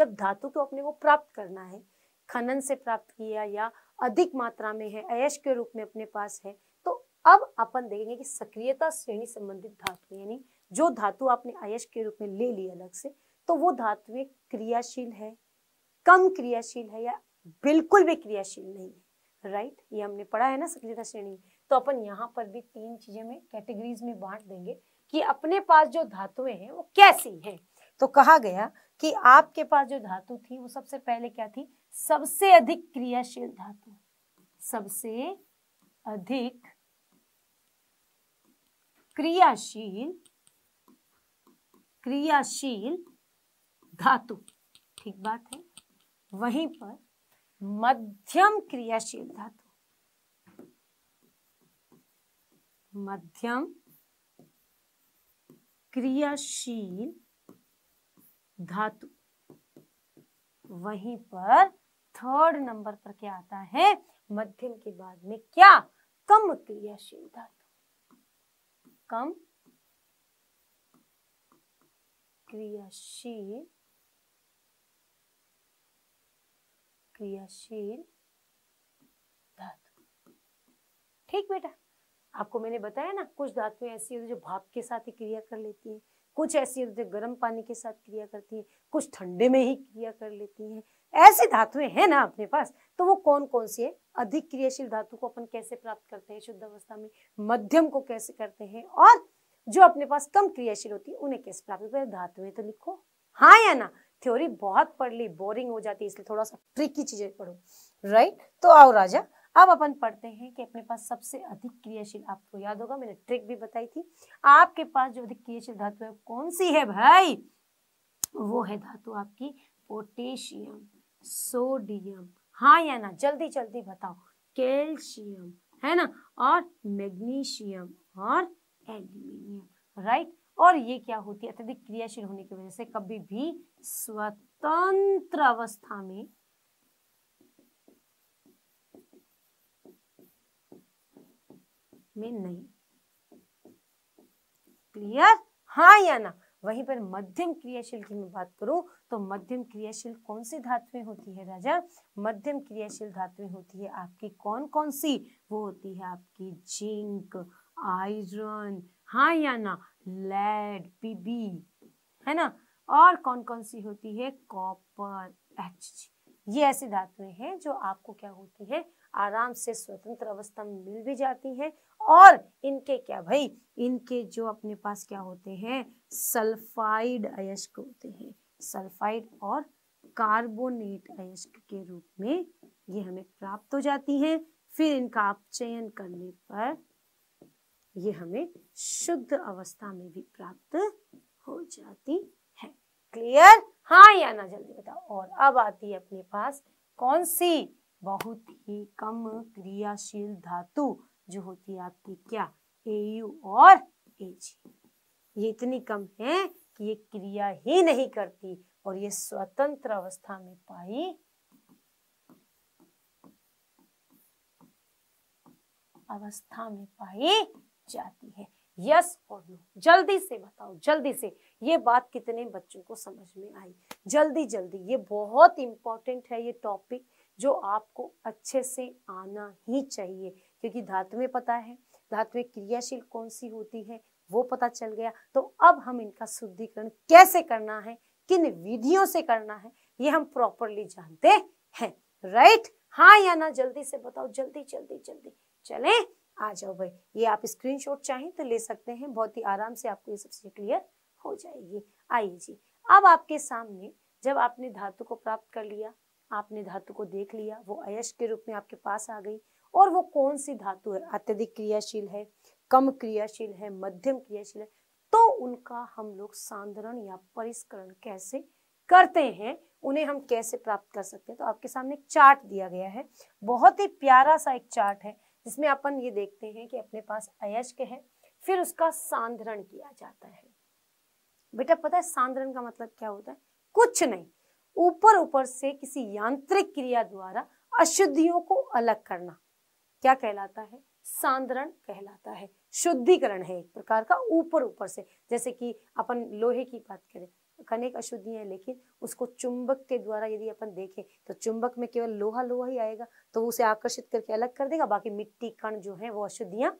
जब धातु को अपने को प्राप्त करना है खनन से प्राप्त किया या अधिक मात्रा में है अयश के रूप में अपने पास है तो अब अपन देखेंगे कि सक्रियता श्रेणी संबंधित धातु यानी जो धातु आपने अयश के रूप में ले ली अलग से तो वो धातुएं क्रियाशील है कम क्रियाशील है या बिल्कुल भी क्रियाशील नहीं है राइट ये हमने पढ़ा है ना सक्रियता श्रेणी तो अपन यहाँ पर भी तीन चीजें में कैटेगरीज में बांट देंगे कि अपने पास जो धातुएं हैं वो कैसी हैं तो कहा गया कि आपके पास जो धातु थी वो सबसे पहले क्या थी सबसे अधिक क्रियाशील धातु सबसे अधिक क्रियाशील क्रियाशील धातु ठीक बात है वहीं पर मध्यम क्रियाशील धातु मध्यम क्रियाशील धातु वहीं पर थर्ड नंबर पर क्या आता है मध्यम के बाद में क्या कम क्रियाशील धातु कम क्रियाशील क्रियाशील धातु ठीक बेटा आपको मैंने बताया ना कुछ धातुएं ऐसी होती है जो भाप के साथ ही क्रिया कर लेती हैं कुछ ऐसी होती जो गर्म पानी के साथ क्रिया करती हैं कुछ ठंडे में ही क्रिया कर लेती हैं ऐसी धातुएं हैं ना अपने पास तो वो कौन कौन सी है अधिक क्रियाशील धातु को अपन कैसे प्राप्त करते हैं शुद्ध अवस्था में मध्यम को कैसे करते हैं और जो अपने पास कम क्रियाशील होती है उन्हें कैसे प्राप्त करते हैं धातुएं तो लिखो हाँ या ना थ्योरी बहुत पढ़ ली बोरिंग हो जाती है इसलिए थोड़ा सा ट्रिक की चीजें पढ़ो राइट तो आओ राजा अब अपन पढ़ते हैं कि अपने पास सबसे अधिक क्रियाशील आपको याद होगा मैंने ट्रिक भी बताई थी आपके पास जो अधिक क्रियाशील धातु है कौन सी है भाई वो है धातु आपकी पोटेशियम सोडियम हाँ या ना जल्दी जल्दी बताओ कैल्शियम है ना और मैग्नीशियम और एल्यूमिनियम राइट और ये क्या होती है अत्यधिक क्रियाशील होने की वजह से कभी भी स्वतंत्र अवस्था में में नहीं क्लियर हाँ या ना वहीं पर मध्यम क्रियाशील की मैं बात करूं तो मध्यम क्रियाशील कौन सी धातुएं होती है राजा मध्यम क्रियाशील धातुएं होती है आपकी कौन कौन सी वो होती है आपकी जिंक आयरन हाँ या ना लेड पीबी है ना और कौन कौन सी होती है कॉपर एच ये ऐसी धातुएं हैं जो आपको क्या होती है आराम से स्वतंत्र अवस्था में मिल भी जाती हैं और इनके क्या भाई इनके जो अपने पास क्या होते हैं सल्फाइड अयस्क होते हैं सल्फाइड और कार्बोनेट अयस्क के रूप में ये हमें प्राप्त हो जाती हैं फिर इनका आप चयन करने पर ये हमें शुद्ध अवस्था में भी प्राप्त हो जाती है क्लियर हाँ या ना जल्दी बताओ और अब आती है अपने पास कौन सी बहुत ही कम क्रियाशील धातु जो होती है आपकी क्या एयू और एजी ये इतनी कम है कि ये क्रिया ही नहीं करती और ये स्वतंत्र अवस्था में पाई अवस्था में पाई जाती है यस और नो जल्दी से बताओ जल्दी से ये बात कितने बच्चों को समझ में आई जल्दी जल्दी ये बहुत इंपॉर्टेंट है ये टॉपिक जो आपको अच्छे से आना ही चाहिए क्योंकि धातु में पता है धातु में क्रियाशील कौन सी होती है वो पता चल गया तो अब हम इनका शुद्धिकरण कैसे करना है किन विधियों से करना है ये हम प्रॉपरली जानते हैं राइट हाँ या ना जल्दी से बताओ जल्दी जल्दी जल्दी चलें आ जाओ भाई ये आप स्क्रीनशॉट चाहें तो ले सकते हैं बहुत ही आराम से आपको ये सब चीज़ क्लियर हो जाएगी आइए जी अब आपके सामने जब आपने धातु को प्राप्त कर लिया आपने धातु को देख लिया वो अयश के रूप में आपके पास आ गई और वो कौन सी धातु है अत्यधिक क्रियाशील है कम क्रियाशील है मध्यम क्रियाशील है तो उनका हम लोग सांद्रण या परिष्करण कैसे करते हैं उन्हें हम कैसे प्राप्त कर सकते हैं तो आपके सामने एक चार्ट दिया गया है बहुत ही प्यारा सा एक चार्ट है जिसमें अपन ये देखते हैं कि अपने पास अयस्क है फिर उसका सांद्रण किया जाता है बेटा पता है सांद्रण का मतलब क्या होता है कुछ नहीं ऊपर ऊपर से किसी यांत्रिक क्रिया द्वारा अशुद्धियों को अलग करना क्या कहलाता है सांद्रण कहलाता है शुद्धिकरण है एक प्रकार का ऊपर ऊपर से जैसे कि अपन लोहे की बात करें कनेक अशुद्धि है लेकिन उसको चुंबक के द्वारा यदि अपन देखें तो चुंबक में केवल लोहा लोहा ही आएगा तो उसे आकर्षित करके अलग कर देगा बाकी मिट्टी कण जो है वो अशुद्धियाँ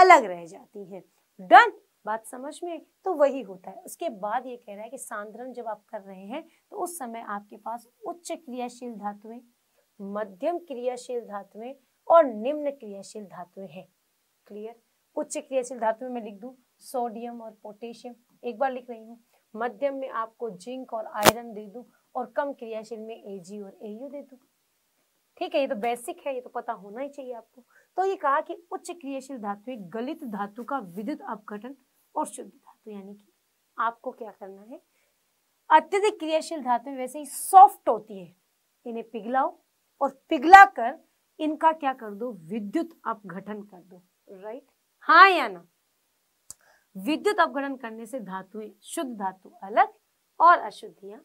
अलग रह जाती हैं डन बात समझ में तो वही होता है उसके बाद ये कह रहा है कि सांद्रण जब आप कर रहे हैं तो उस समय आपके पास उच्च क्रियाशील धातुएं मध्यम क्रियाशील धातुएं और निम्न क्रियाशील धातुएं हैं क्लियर उच्च क्रियाशील धातुएं मैं लिख दू सोडियम और पोटेशियम एक बार लिख रही हूँ मध्यम में आपको जिंक और आयरन दे दूं और कम क्रियाशील में एजी और एयू दे दूं ठीक है ये तो बेसिक है ये तो पता होना ही चाहिए आपको तो ये कहा कि उच्च क्रियाशील धातु गलित धातु का विद्युत अपघटन और शुद्ध धातु यानी कि आपको क्या करना है अत्यधिक क्रियाशील धातु वैसे ही सॉफ्ट होती है इन्हें पिघलाओ और पिघला कर इनका क्या कर दो विद्युत अपघटन कर दो राइट हाँ या ना विद्युत अवगणन करने से धातुएं शुद्ध धातु अलग और अशुद्धियां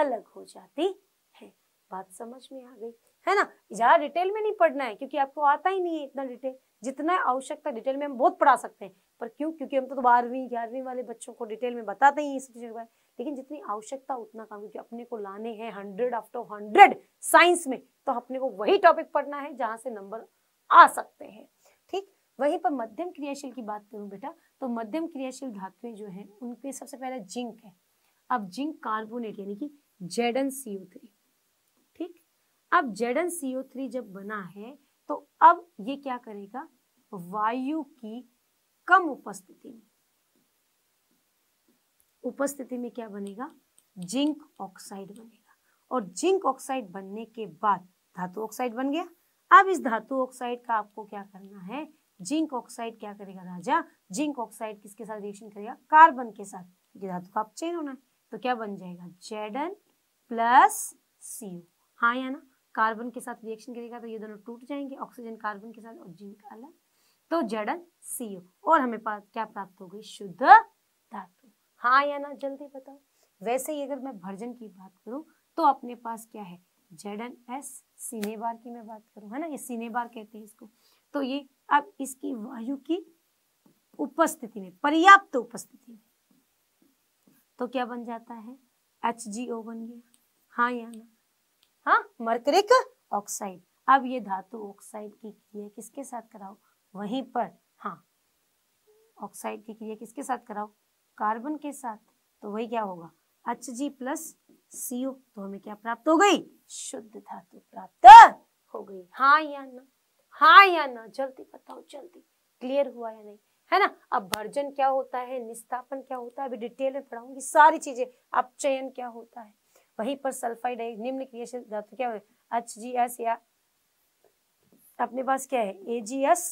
अलग हो जाती है बात समझ में आ गई है ना ज्यादा डिटेल में नहीं पढ़ना है क्योंकि आपको आता ही नहीं है इतना डिटेल जितना आवश्यकता डिटेल में हम बहुत पढ़ा सकते हैं पर क्यों क्योंकि हम तो, तो बारहवीं ग्यारहवीं वाले बच्चों को डिटेल में बताते ही सब चीज़ों के बारे लेकिन जितनी आवश्यकता उतना काम क्योंकि अपने को लाने हैं हंड्रेड आफ्टर हंड्रेड साइंस में तो अपने को वही टॉपिक पढ़ना है जहां से नंबर आ सकते हैं ठीक वहीं पर मध्यम क्रियाशील की बात करूं बेटा तो मध्यम क्रियाशील धातुएं जो है उनके सबसे पहला जिंक है अब जिंक कार्बोनेट यानी कि जेडन सीओ थ्री ठीक अब जेडन सीओ थ्री जब बना है तो अब ये क्या करेगा वायु की कम उपस्थिति में उपस्थिति में क्या बनेगा जिंक ऑक्साइड बनेगा और जिंक ऑक्साइड बनने के बाद धातु ऑक्साइड बन गया अब इस धातु ऑक्साइड का आपको क्या करना है जिंक ऑक्साइड क्या करेगा राजा जिंक ऑक्साइड किसके साथ रिएक्शन करेगा कार्बन के साथ ये धातु का अपचयन होना है तो क्या बन जाएगा जेडन प्लस सी हाँ या ना कार्बन के साथ रिएक्शन करेगा तो ये दोनों टूट जाएंगे ऑक्सीजन कार्बन के साथ और जिंक अलग तो जड़न सीओ और हमें पास क्या प्राप्त हो गई शुद्ध धातु हाँ या ना जल्दी बताओ वैसे ही अगर मैं भर्जन की बात करूँ तो अपने पास क्या है जेडन एस सीनेबार की मैं बात करूँ है ना ये सीनेबार कहते हैं इसको तो ये अब इसकी वायु की उपस्थिति में पर्याप्त उपस्थिति में तो क्या बन जाता है एच जी ओ बन गया हाँ या ना हाँ मर्करिक ऑक्साइड अब ये धातु ऑक्साइड की क्रिया किसके साथ कराओ वहीं पर हाँ ऑक्साइड की क्रिया किसके साथ कराओ कार्बन के साथ तो वही क्या होगा एच जी प्लस सीओ तो हमें क्या प्राप्त हो गई शुद्ध धातु प्राप्त हो गई हाँ या ना हाँ या ना जल्दी बताओ जल्दी क्लियर हुआ या नहीं है ना अब भर्जन क्या होता है निस्तापन क्या होता है अभी डिटेल में पढ़ाऊंगी सारी चीजें अब चयन क्या होता है वहीं पर सल्फाइड निम्न क्रियाशील धातु क्या एच जी एस या अपने पास क्या है ए जी एस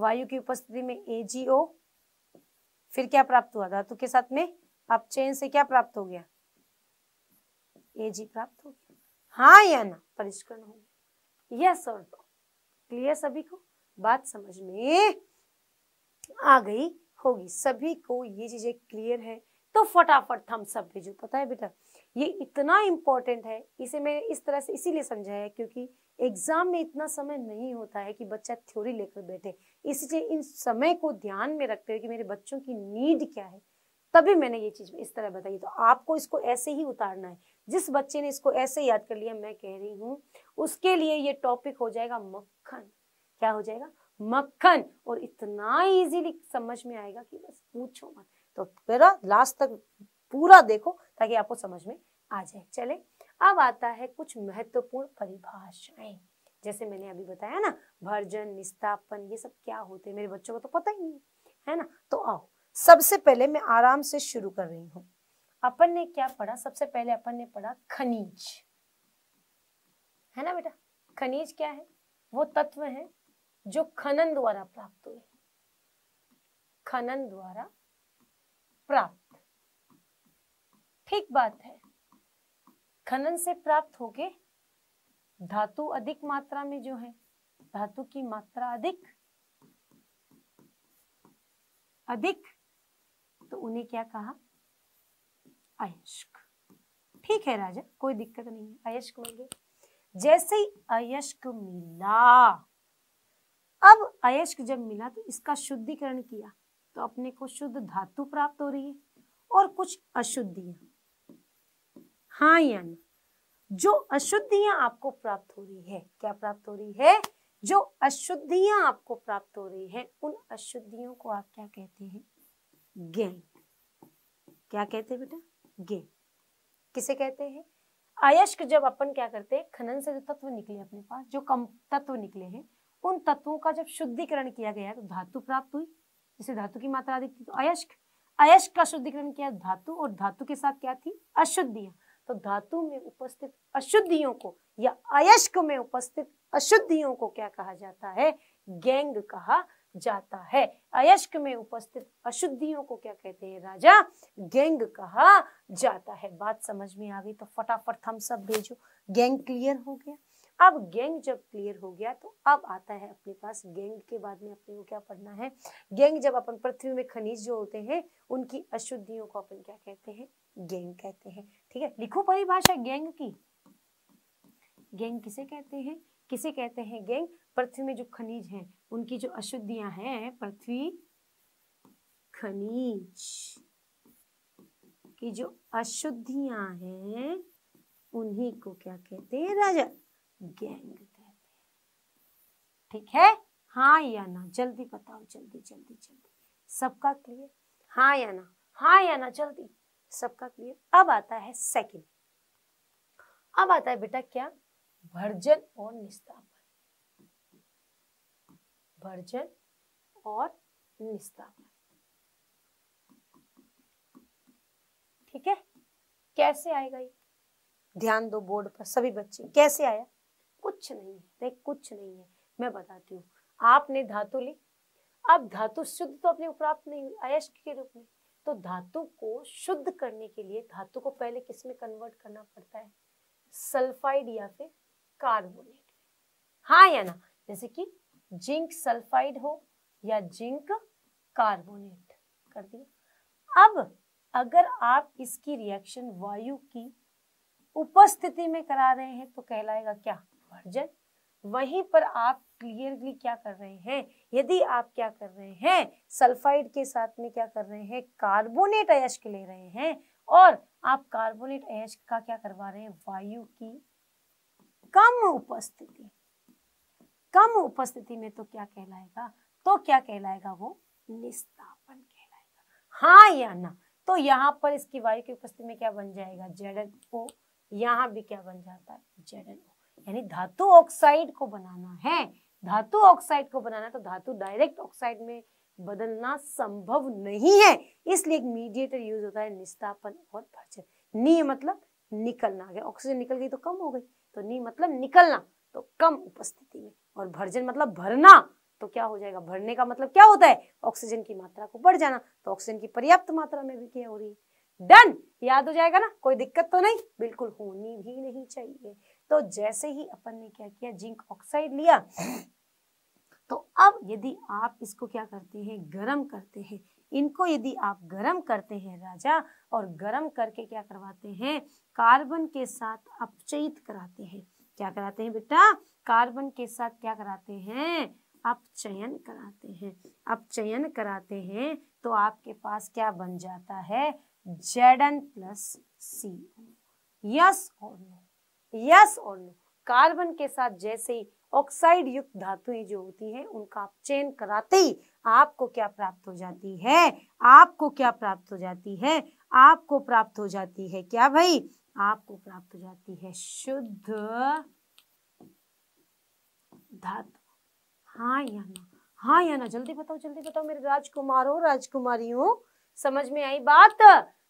वायु की उपस्थिति में ए जी ओ फिर क्या प्राप्त हुआ धातु के साथ में चयन से क्या प्राप्त हो गया ए जी प्राप्त हो गया हाँ या ना परिष्करण हो गया यस और नो क्लियर सभी को बात समझ में आ गई होगी सभी को ये चीजें क्लियर है तो फटाफट थम्स सब भेजो पता है बेटा ये इतना इम्पोर्टेंट है इसे मैंने इस तरह से इसीलिए समझाया क्योंकि एग्जाम में इतना समय नहीं होता है कि बच्चा थ्योरी लेकर बैठे इसलिए इन समय को ध्यान में रखते हुए कि मेरे बच्चों की नीड क्या है तभी मैंने ये चीज़ इस तरह बताई तो आपको इसको ऐसे ही उतारना है जिस बच्चे ने इसको ऐसे याद कर लिया मैं कह रही हूँ उसके लिए ये टॉपिक हो जाएगा मक्खन क्या हो जाएगा मक्खन और इतना इजीली समझ में आएगा कि बस पूछो मत तो पूरा लास्ट तक पूरा देखो ताकि आपको समझ में आ जाए चले अब आता है कुछ महत्वपूर्ण परिभाषाएं जैसे मैंने अभी बताया ना भर्जन निस्तापन ये सब क्या होते हैं मेरे बच्चों को तो पता ही नहीं है ना तो आओ सबसे पहले मैं आराम से शुरू कर रही हूँ अपन ने क्या पढ़ा सबसे पहले अपन ने पढ़ा खनिज है ना बेटा खनिज क्या है वो तत्व है जो खनन द्वारा प्राप्त हुए खनन द्वारा प्राप्त ठीक बात है खनन से प्राप्त होके धातु अधिक मात्रा में जो है धातु की मात्रा अधिक अधिक तो उन्हें क्या कहा अयश्क ठीक है राजा कोई दिक्कत नहीं है अयश्क मांगे जैसे ही अयश्क मिला अब अयश्क जब मिला तो इसका शुद्धिकरण किया तो अपने को शुद्ध धातु प्राप्त हो रही है और कुछ अशुद्धियां हाँ या जो अशुद्धियां आपको प्राप्त हो रही है क्या प्राप्त हो रही है जो अशुद्धियां आपको प्राप्त हो रही है उन अशुद्धियों को आप क्या कहते हैं गेम क्या कहते हैं बेटा गेम किसे कहते हैं अयस्क जब अपन क्या करते हैं खनन से जो तत्व निकले अपने पास जो कम तत्व निकले हैं उन तत्वों का जब शुद्धिकरण किया गया तो धातु प्राप्त हुई जिसे धातु की मात्रा अधिक थी तो अयस्क अयस्क का शुद्धिकरण किया धातु और धातु के साथ क्या थी अशुद्धियां तो धातु में उपस्थित अशुद्धियों को या अयस्क में उपस्थित अशुद्धियों को क्या कहा जाता है गैंग कहा जाता है अयस्क में उपस्थित अशुद्धियों को क्या कहते हैं राजा गैंग कहा जाता है बात समझ में आ गई तो फटाफट हम सब भेजो गैंग क्लियर हो गया अब गैंग जब क्लियर हो गया तो अब आता है अपने पास गैंग के बाद में अपने को क्या पढ़ना है गैंग जब अपन पृथ्वी में खनिज जो होते हैं उनकी अशुद्धियों को अपन क्या कहते हैं गैंग कहते हैं ठीक है लिखो परिभाषा गैंग की गैंग किसे कहते हैं किसे कहते हैं गैंग पृथ्वी में जो खनिज हैं उनकी जो अशुद्धियां हैं पृथ्वी खनिज की जो अशुद्धियां हैं उन्हीं को क्या कहते हैं राजा गैंग कहते हैं ठीक है हाँ या ना जल्दी बताओ जल्दी जल्दी जल्दी सबका क्लियर हाँ या ना हाँ या ना जल्दी सबका क्लियर अब आता है सेकंड अब आता है बेटा क्या भर्जन और निस्तार भर्जन और निस्तारण ठीक है कैसे आएगा ये ध्यान दो बोर्ड पर सभी बच्चे कैसे आया कुछ नहीं है नहीं कुछ नहीं है मैं बताती हूँ आपने धातु ली अब धातु शुद्ध तो अपने प्राप्त नहीं हुई अयस्क के रूप में तो धातु को शुद्ध करने के लिए धातु को पहले किस में कन्वर्ट करना पड़ता है सल्फाइड या फिर कार्बोनेट हाँ या ना जैसे कि जिंक सल्फाइड हो या जिंक कार्बोनेट कर दिया अब अगर आप इसकी रिएक्शन वायु की उपस्थिति में करा रहे हैं तो कहलाएगा क्या वर्जन वहीं पर आप क्लियरली क्या कर रहे हैं यदि आप क्या कर रहे हैं सल्फाइड के साथ में क्या कर रहे हैं कार्बोनेट अयस्क ले रहे हैं और आप कार्बोनेट अयस्क का क्या करवा रहे हैं वायु की कम उपस्थिति कम उपस्थिति में तो क्या कहलाएगा तो क्या कहलाएगा वो निस्तापन कहलाएगा हाँ या ना तो यहाँ पर इसकी वायु की उपस्थिति में क्या बन जाएगा जेडन ओ यहाँ भी क्या बन जाता है जेडन ओ यानी धातु ऑक्साइड को बनाना है धातु ऑक्साइड को बनाना तो धातु डायरेक्ट ऑक्साइड में बदलना संभव नहीं है इसलिए एक मीडिएटर यूज होता है निस्तापन और भर्जन नी मतलब निकलना अगर ऑक्सीजन निकल गई तो कम हो गई तो नी मतलब निकलना तो कम उपस्थिति में और भर्जन मतलब भरना तो क्या हो जाएगा भरने का मतलब क्या होता है ऑक्सीजन की मात्रा को बढ़ जाना तो ऑक्सीजन की पर्याप्त मात्रा में भी क्या हो रही है डन याद हो जाएगा ना कोई दिक्कत तो नहीं बिल्कुल होनी भी नहीं चाहिए तो जैसे ही अपन ने क्या किया जिंक ऑक्साइड लिया तो अब यदि आप इसको क्या करते हैं गर्म करते हैं इनको यदि आप गर्म करते हैं राजा और गर्म करके क्या करवाते हैं कार्बन के साथ अपचयित कराते हैं क्या कराते हैं बेटा कार्बन के साथ क्या कराते हैं अपचयन कराते हैं अपचयन कराते हैं तो आपके पास क्या बन जाता है जेडन प्लस सी यस और नो यस और नो कार्बन के साथ जैसे ही ऑक्साइड युक्त धातुएं जो होती हैं उनका अपचयन कराते ही आपको क्या प्राप्त हो जाती है आपको क्या प्राप्त हो जाती है आपको प्राप्त हो जाती है क्या भाई आपको प्राप्त हो जाती है शुद्ध धातु हाँ या ना हाँ या ना जल्दी बताओ जल्दी बताओ मेरे राजकुमार हो राजकुमारी हो समझ में आई बात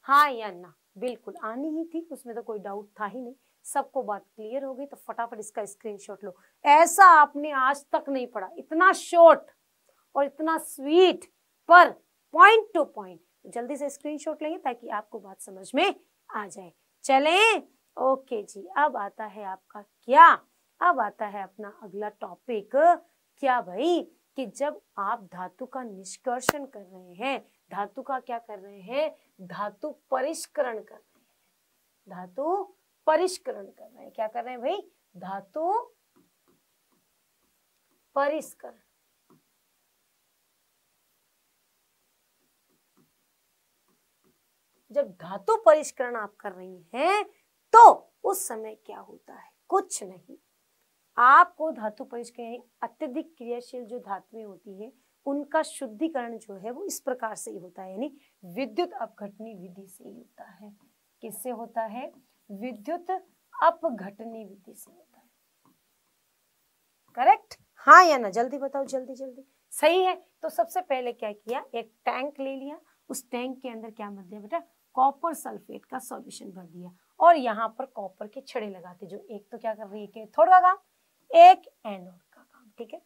हाँ या ना बिल्कुल आनी ही थी उसमें तो कोई डाउट था ही नहीं सबको बात क्लियर हो गई तो फटाफट इसका स्क्रीनशॉट लो ऐसा आपने आज तक नहीं पढ़ा इतना शॉर्ट और इतना स्वीट पर पॉइंट टू पॉइंट जल्दी से स्क्रीनशॉट लेंगे ताकि आपको बात समझ में आ जाए चलें ओके जी अब आता है आपका क्या अब आता है अपना अगला टॉपिक क्या भाई कि जब आप धातु का निष्कर्षण कर रहे हैं धातु का क्या कर रहे हैं धातु परिष्करण कर रहे हैं धातु परिष्करण कर रहे हैं क्या कर रहे हैं भाई धातु परिष्करण जब धातु परिष्करण आप कर रही हैं तो उस समय क्या होता है कुछ नहीं आपको धातु परिष्करण अत्यधिक क्रियाशील जो धातुएं होती है उनका शुद्धिकरण जो है वो इस प्रकार से ही होता है यानी विद्युत अपघटनी विधि से ही होता है किससे होता है विद्युत अपघटनी विधि से होता है करेक्ट हाँ या ना जल्दी बताओ जल्दी जल्दी सही है तो सबसे पहले क्या किया एक टैंक ले लिया उस टैंक के अंदर क्या भर दिया बेटा कॉपर सल्फेट का सॉल्यूशन भर दिया और यहाँ पर कॉपर के छड़े लगाते जो एक तो क्या कर रही है थोड़ा काम एक एनोड का काम ठीक है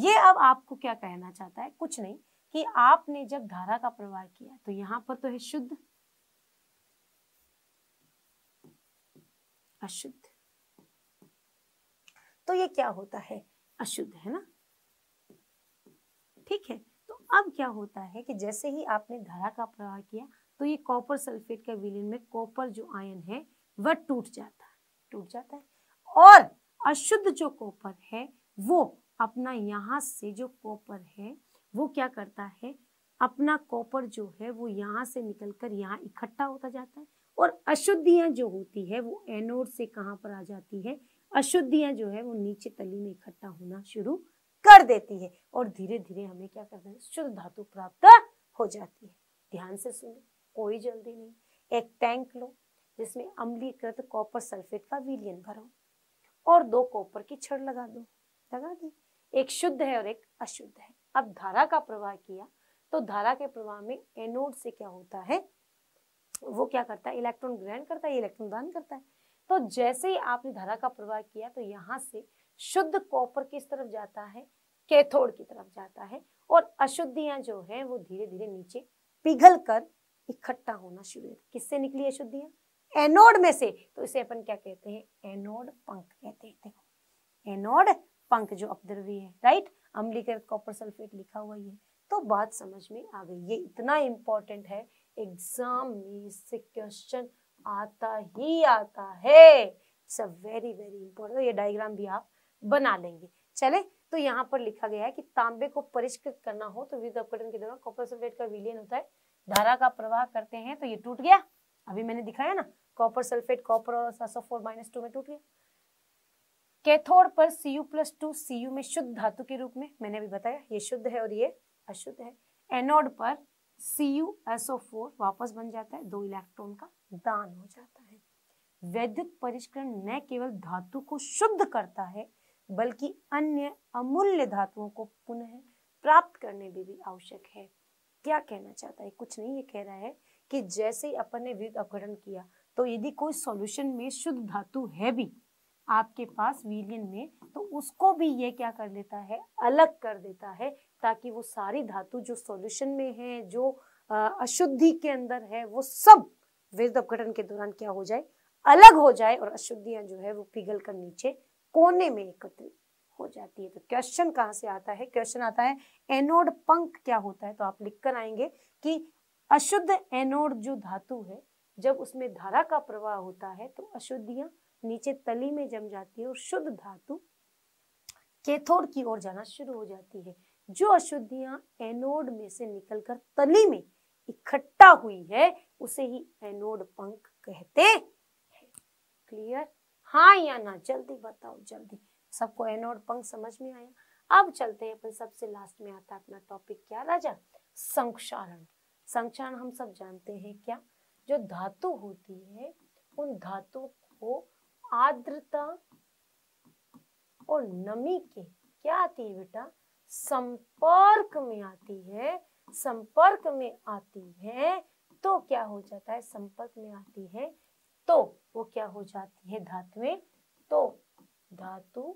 ये अब आपको क्या कहना चाहता है कुछ नहीं कि आपने जब धारा का प्रवाह किया तो यहां पर तो है शुद्ध अशुद्ध तो ये क्या होता है अशुद्ध है ना ठीक है तो अब क्या होता है कि जैसे ही आपने धारा का प्रवाह किया तो ये कॉपर सल्फेट के विलीन में कॉपर जो आयन है वह टूट जाता है टूट जाता है और अशुद्ध जो कॉपर है वो अपना यहाँ से जो कॉपर है वो क्या करता है अपना कॉपर जो है वो यहाँ से निकल कर यहाँ इकट्ठा होता जाता है और अशुद्धियाँ जो होती है वो एनोड से कहाँ पर आ जाती है अशुद्धियाँ जो है वो नीचे तली में इकट्ठा होना शुरू कर देती है और धीरे धीरे हमें क्या करना है शुद्ध धातु प्राप्त हो जाती है ध्यान से सुनो कोई जल्दी नहीं एक टैंक लो जिसमें अम्लीकृत कॉपर सल्फेट का विलियन भरो और दो कॉपर की छड़ लगा दो लगा दी एक शुद्ध है और एक अशुद्ध है अब धारा का प्रवाह किया तो धारा के प्रवाह में एनोड से क्या होता है वो क्या करता है इलेक्ट्रॉन ग्रहण करता है इलेक्ट्रॉन दान करता है तो जैसे ही आपने धारा का प्रवाह किया तो यहाँ से शुद्ध कॉपर किस तरफ जाता है कैथोड की तरफ जाता है और अशुद्धियां जो है वो धीरे धीरे नीचे पिघल कर इकट्ठा होना शुरू किससे निकली अशुद्धियां एनोड में से तो इसे अपन क्या कहते हैं एनोड पंख कहते हैं देखो एनोड पंख जो अपद्रवी है राइट अम्लीकृत कॉपर सल्फेट लिखा हुआ ये तो बात समझ में आ गई ये इतना इंपॉर्टेंट है एग्जाम में इससे क्वेश्चन आता ही आता है it's a very very important ये डायग्राम भी आप बना लेंगे चले तो यहाँ पर लिखा गया है कि तांबे को परिष्कृत करना हो तो विद्युत अपघटन के दौरान कॉपर सल्फेट का विलियन होता है धारा का प्रवाह करते हैं तो ये टूट गया अभी मैंने दिखाया ना कॉपर सल्फेट कॉपर और सासो फोर माइनस टू में टूट गया कैथोड पर C U plus two C U में शुद्ध धातु के रूप में मैंने अभी बताया ये शुद्ध है और ये अशुद्ध है एनोड पर C U S O four वापस बन जाता है दो इलेक्ट्रॉन का दान हो जाता है वैद्युत परिष्करण न केवल धातु को शुद्ध करता है बल्कि अन्य अमूल्य धातुओं को पुनः प्राप्त करने में भी आवश्यक है क्या कहना चाहता है कुछ नहीं ये कह रहा है कि जैसे ही अपन ने विद्युत अपघटन किया तो यदि कोई सॉल्यूशन में शुद्ध धातु है भी आपके पास विलियन में तो उसको भी ये क्या कर देता है अलग कर देता है ताकि वो सारी धातु जो सॉल्यूशन में है जो अशुद्धि के अंदर है वो सब वेद अपघटन के दौरान क्या हो जाए अलग हो जाए और अशुद्धियां जो है वो पिघल कर नीचे कोने में एकत्रित हो जाती है तो क्वेश्चन कहाँ से आता है क्वेश्चन आता है एनोड पंख क्या होता है तो आप लिख कर आएंगे कि अशुद्ध एनोड जो धातु है जब उसमें धारा का प्रवाह होता है तो अशुद्धियां नीचे तली में जम जाती है और शुद्ध धातु केथोड की ओर जाना शुरू हो जाती है जो अशुद्धियां एनोड में से निकलकर तली में इकट्ठा हुई है उसे ही एनोड पंख कहते हैं क्लियर हाँ या ना जल्दी बताओ जल्दी सबको एनोड पंख समझ में आया अब चलते हैं अपन सबसे लास्ट में आता है अपना टॉपिक क्या राजा संक्षारण संक्षारण हम सब जानते हैं क्या जो धातु होती है उन धातु को आर्द्रता और नमी के क्या आती है बेटा संपर्क में आती है संपर्क में आती है तो क्या हो जाता है संपर्क में आती है तो वो क्या हो जाती है धातुएं तो धातु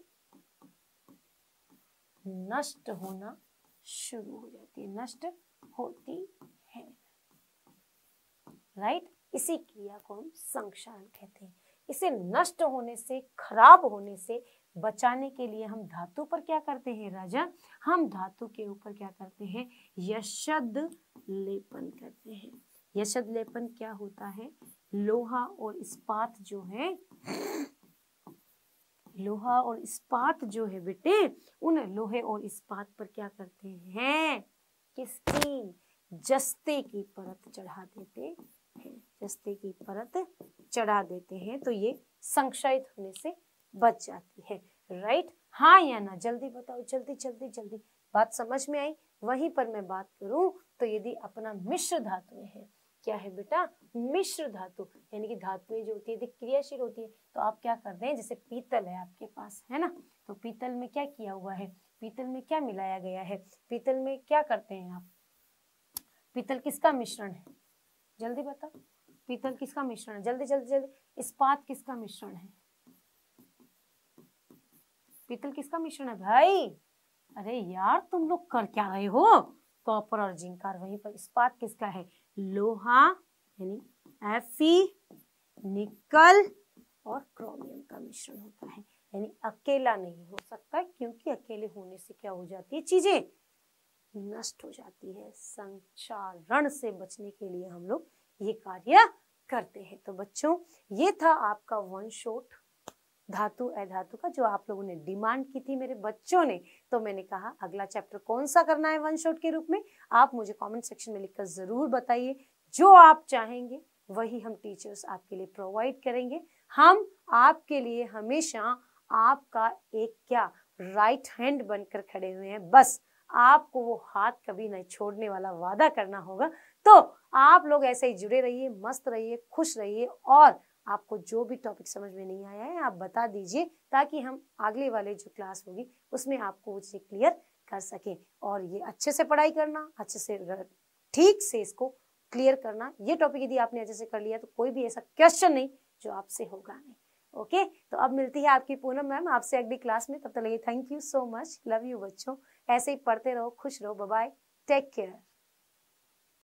नष्ट होना शुरू हो जाती है नष्ट होती है राइट इसी क्रिया को हम संक्षारण कहते हैं इसे नष्ट होने से खराब होने से बचाने के लिए हम धातु पर क्या करते हैं राजा हम धातु के ऊपर क्या करते हैं यशद लेपन करते हैं यशद लेपन क्या होता है लोहा और इस्पात जो है लोहा और इस्पात जो है बेटे उन लोहे और इस्पात पर क्या करते हैं किसकी जस्ते की परत चढ़ा देते रस्ते की परत चढ़ा देते हैं तो ये संक्षयित होने से बच जाती है राइट हाँ या ना जल्दी बताओ जल्दी जल्दी जल्दी बात समझ में आई वहीं पर मैं बात करूं तो यदि अपना मिश्र धातु है क्या है बेटा मिश्र धातु यानी कि धातुएं जो होती है यदि क्रियाशील होती है तो आप क्या कर रहे हैं जैसे पीतल है आपके पास है ना तो पीतल में क्या किया हुआ है पीतल में क्या मिलाया गया है पीतल में क्या करते हैं आप पीतल किसका मिश्रण है जल्दी बताओ पीतल किसका मिश्रण है जल्दी जल्दी जल्दी इस्पात किसका मिश्रण है पीतल किसका मिश्रण है भाई अरे यार तुम लोग कर क्या रहे हो कॉपर और जिंक कार वहीं पर इस्पात किसका है लोहा यानी एफी निकल और क्रोमियम का मिश्रण होता है यानी अकेला नहीं हो सकता क्योंकि अकेले होने से क्या हो जाती है चीजें नष्ट हो जाती है संचारण से बचने के लिए हम लोग ये कार्य करते हैं तो बच्चों ये था आपका वन शॉट धातु अधातु का जो आप लोगों ने डिमांड की थी मेरे बच्चों ने तो मैंने कहा अगला चैप्टर कौन सा करना है वन शॉट के रूप में आप मुझे कमेंट सेक्शन में लिखकर जरूर बताइए जो आप चाहेंगे वही हम टीचर्स आपके लिए प्रोवाइड करेंगे हम आपके लिए हमेशा आपका एक क्या राइट हैंड बनकर खड़े हुए हैं बस आपको वो हाथ कभी नहीं छोड़ने वाला वादा करना होगा तो आप लोग ऐसे ही जुड़े रहिए मस्त रहिए खुश रहिए और आपको जो भी टॉपिक समझ में नहीं आया है आप बता दीजिए ताकि हम अगले वाले जो क्लास होगी उसमें आपको वो चीज़ क्लियर कर सकें और ये अच्छे से पढ़ाई करना अच्छे से ठीक से इसको क्लियर करना ये टॉपिक यदि आपने अच्छे से कर लिया तो कोई भी ऐसा क्वेश्चन नहीं जो आपसे होगा नहीं ओके तो अब मिलती है आपकी पूनम मैम आपसे अगली क्लास में तब तक लगे thank you so much love you बच्चों ऐसे ही पढ़ते रहो खुश रहो बाय टेक केयर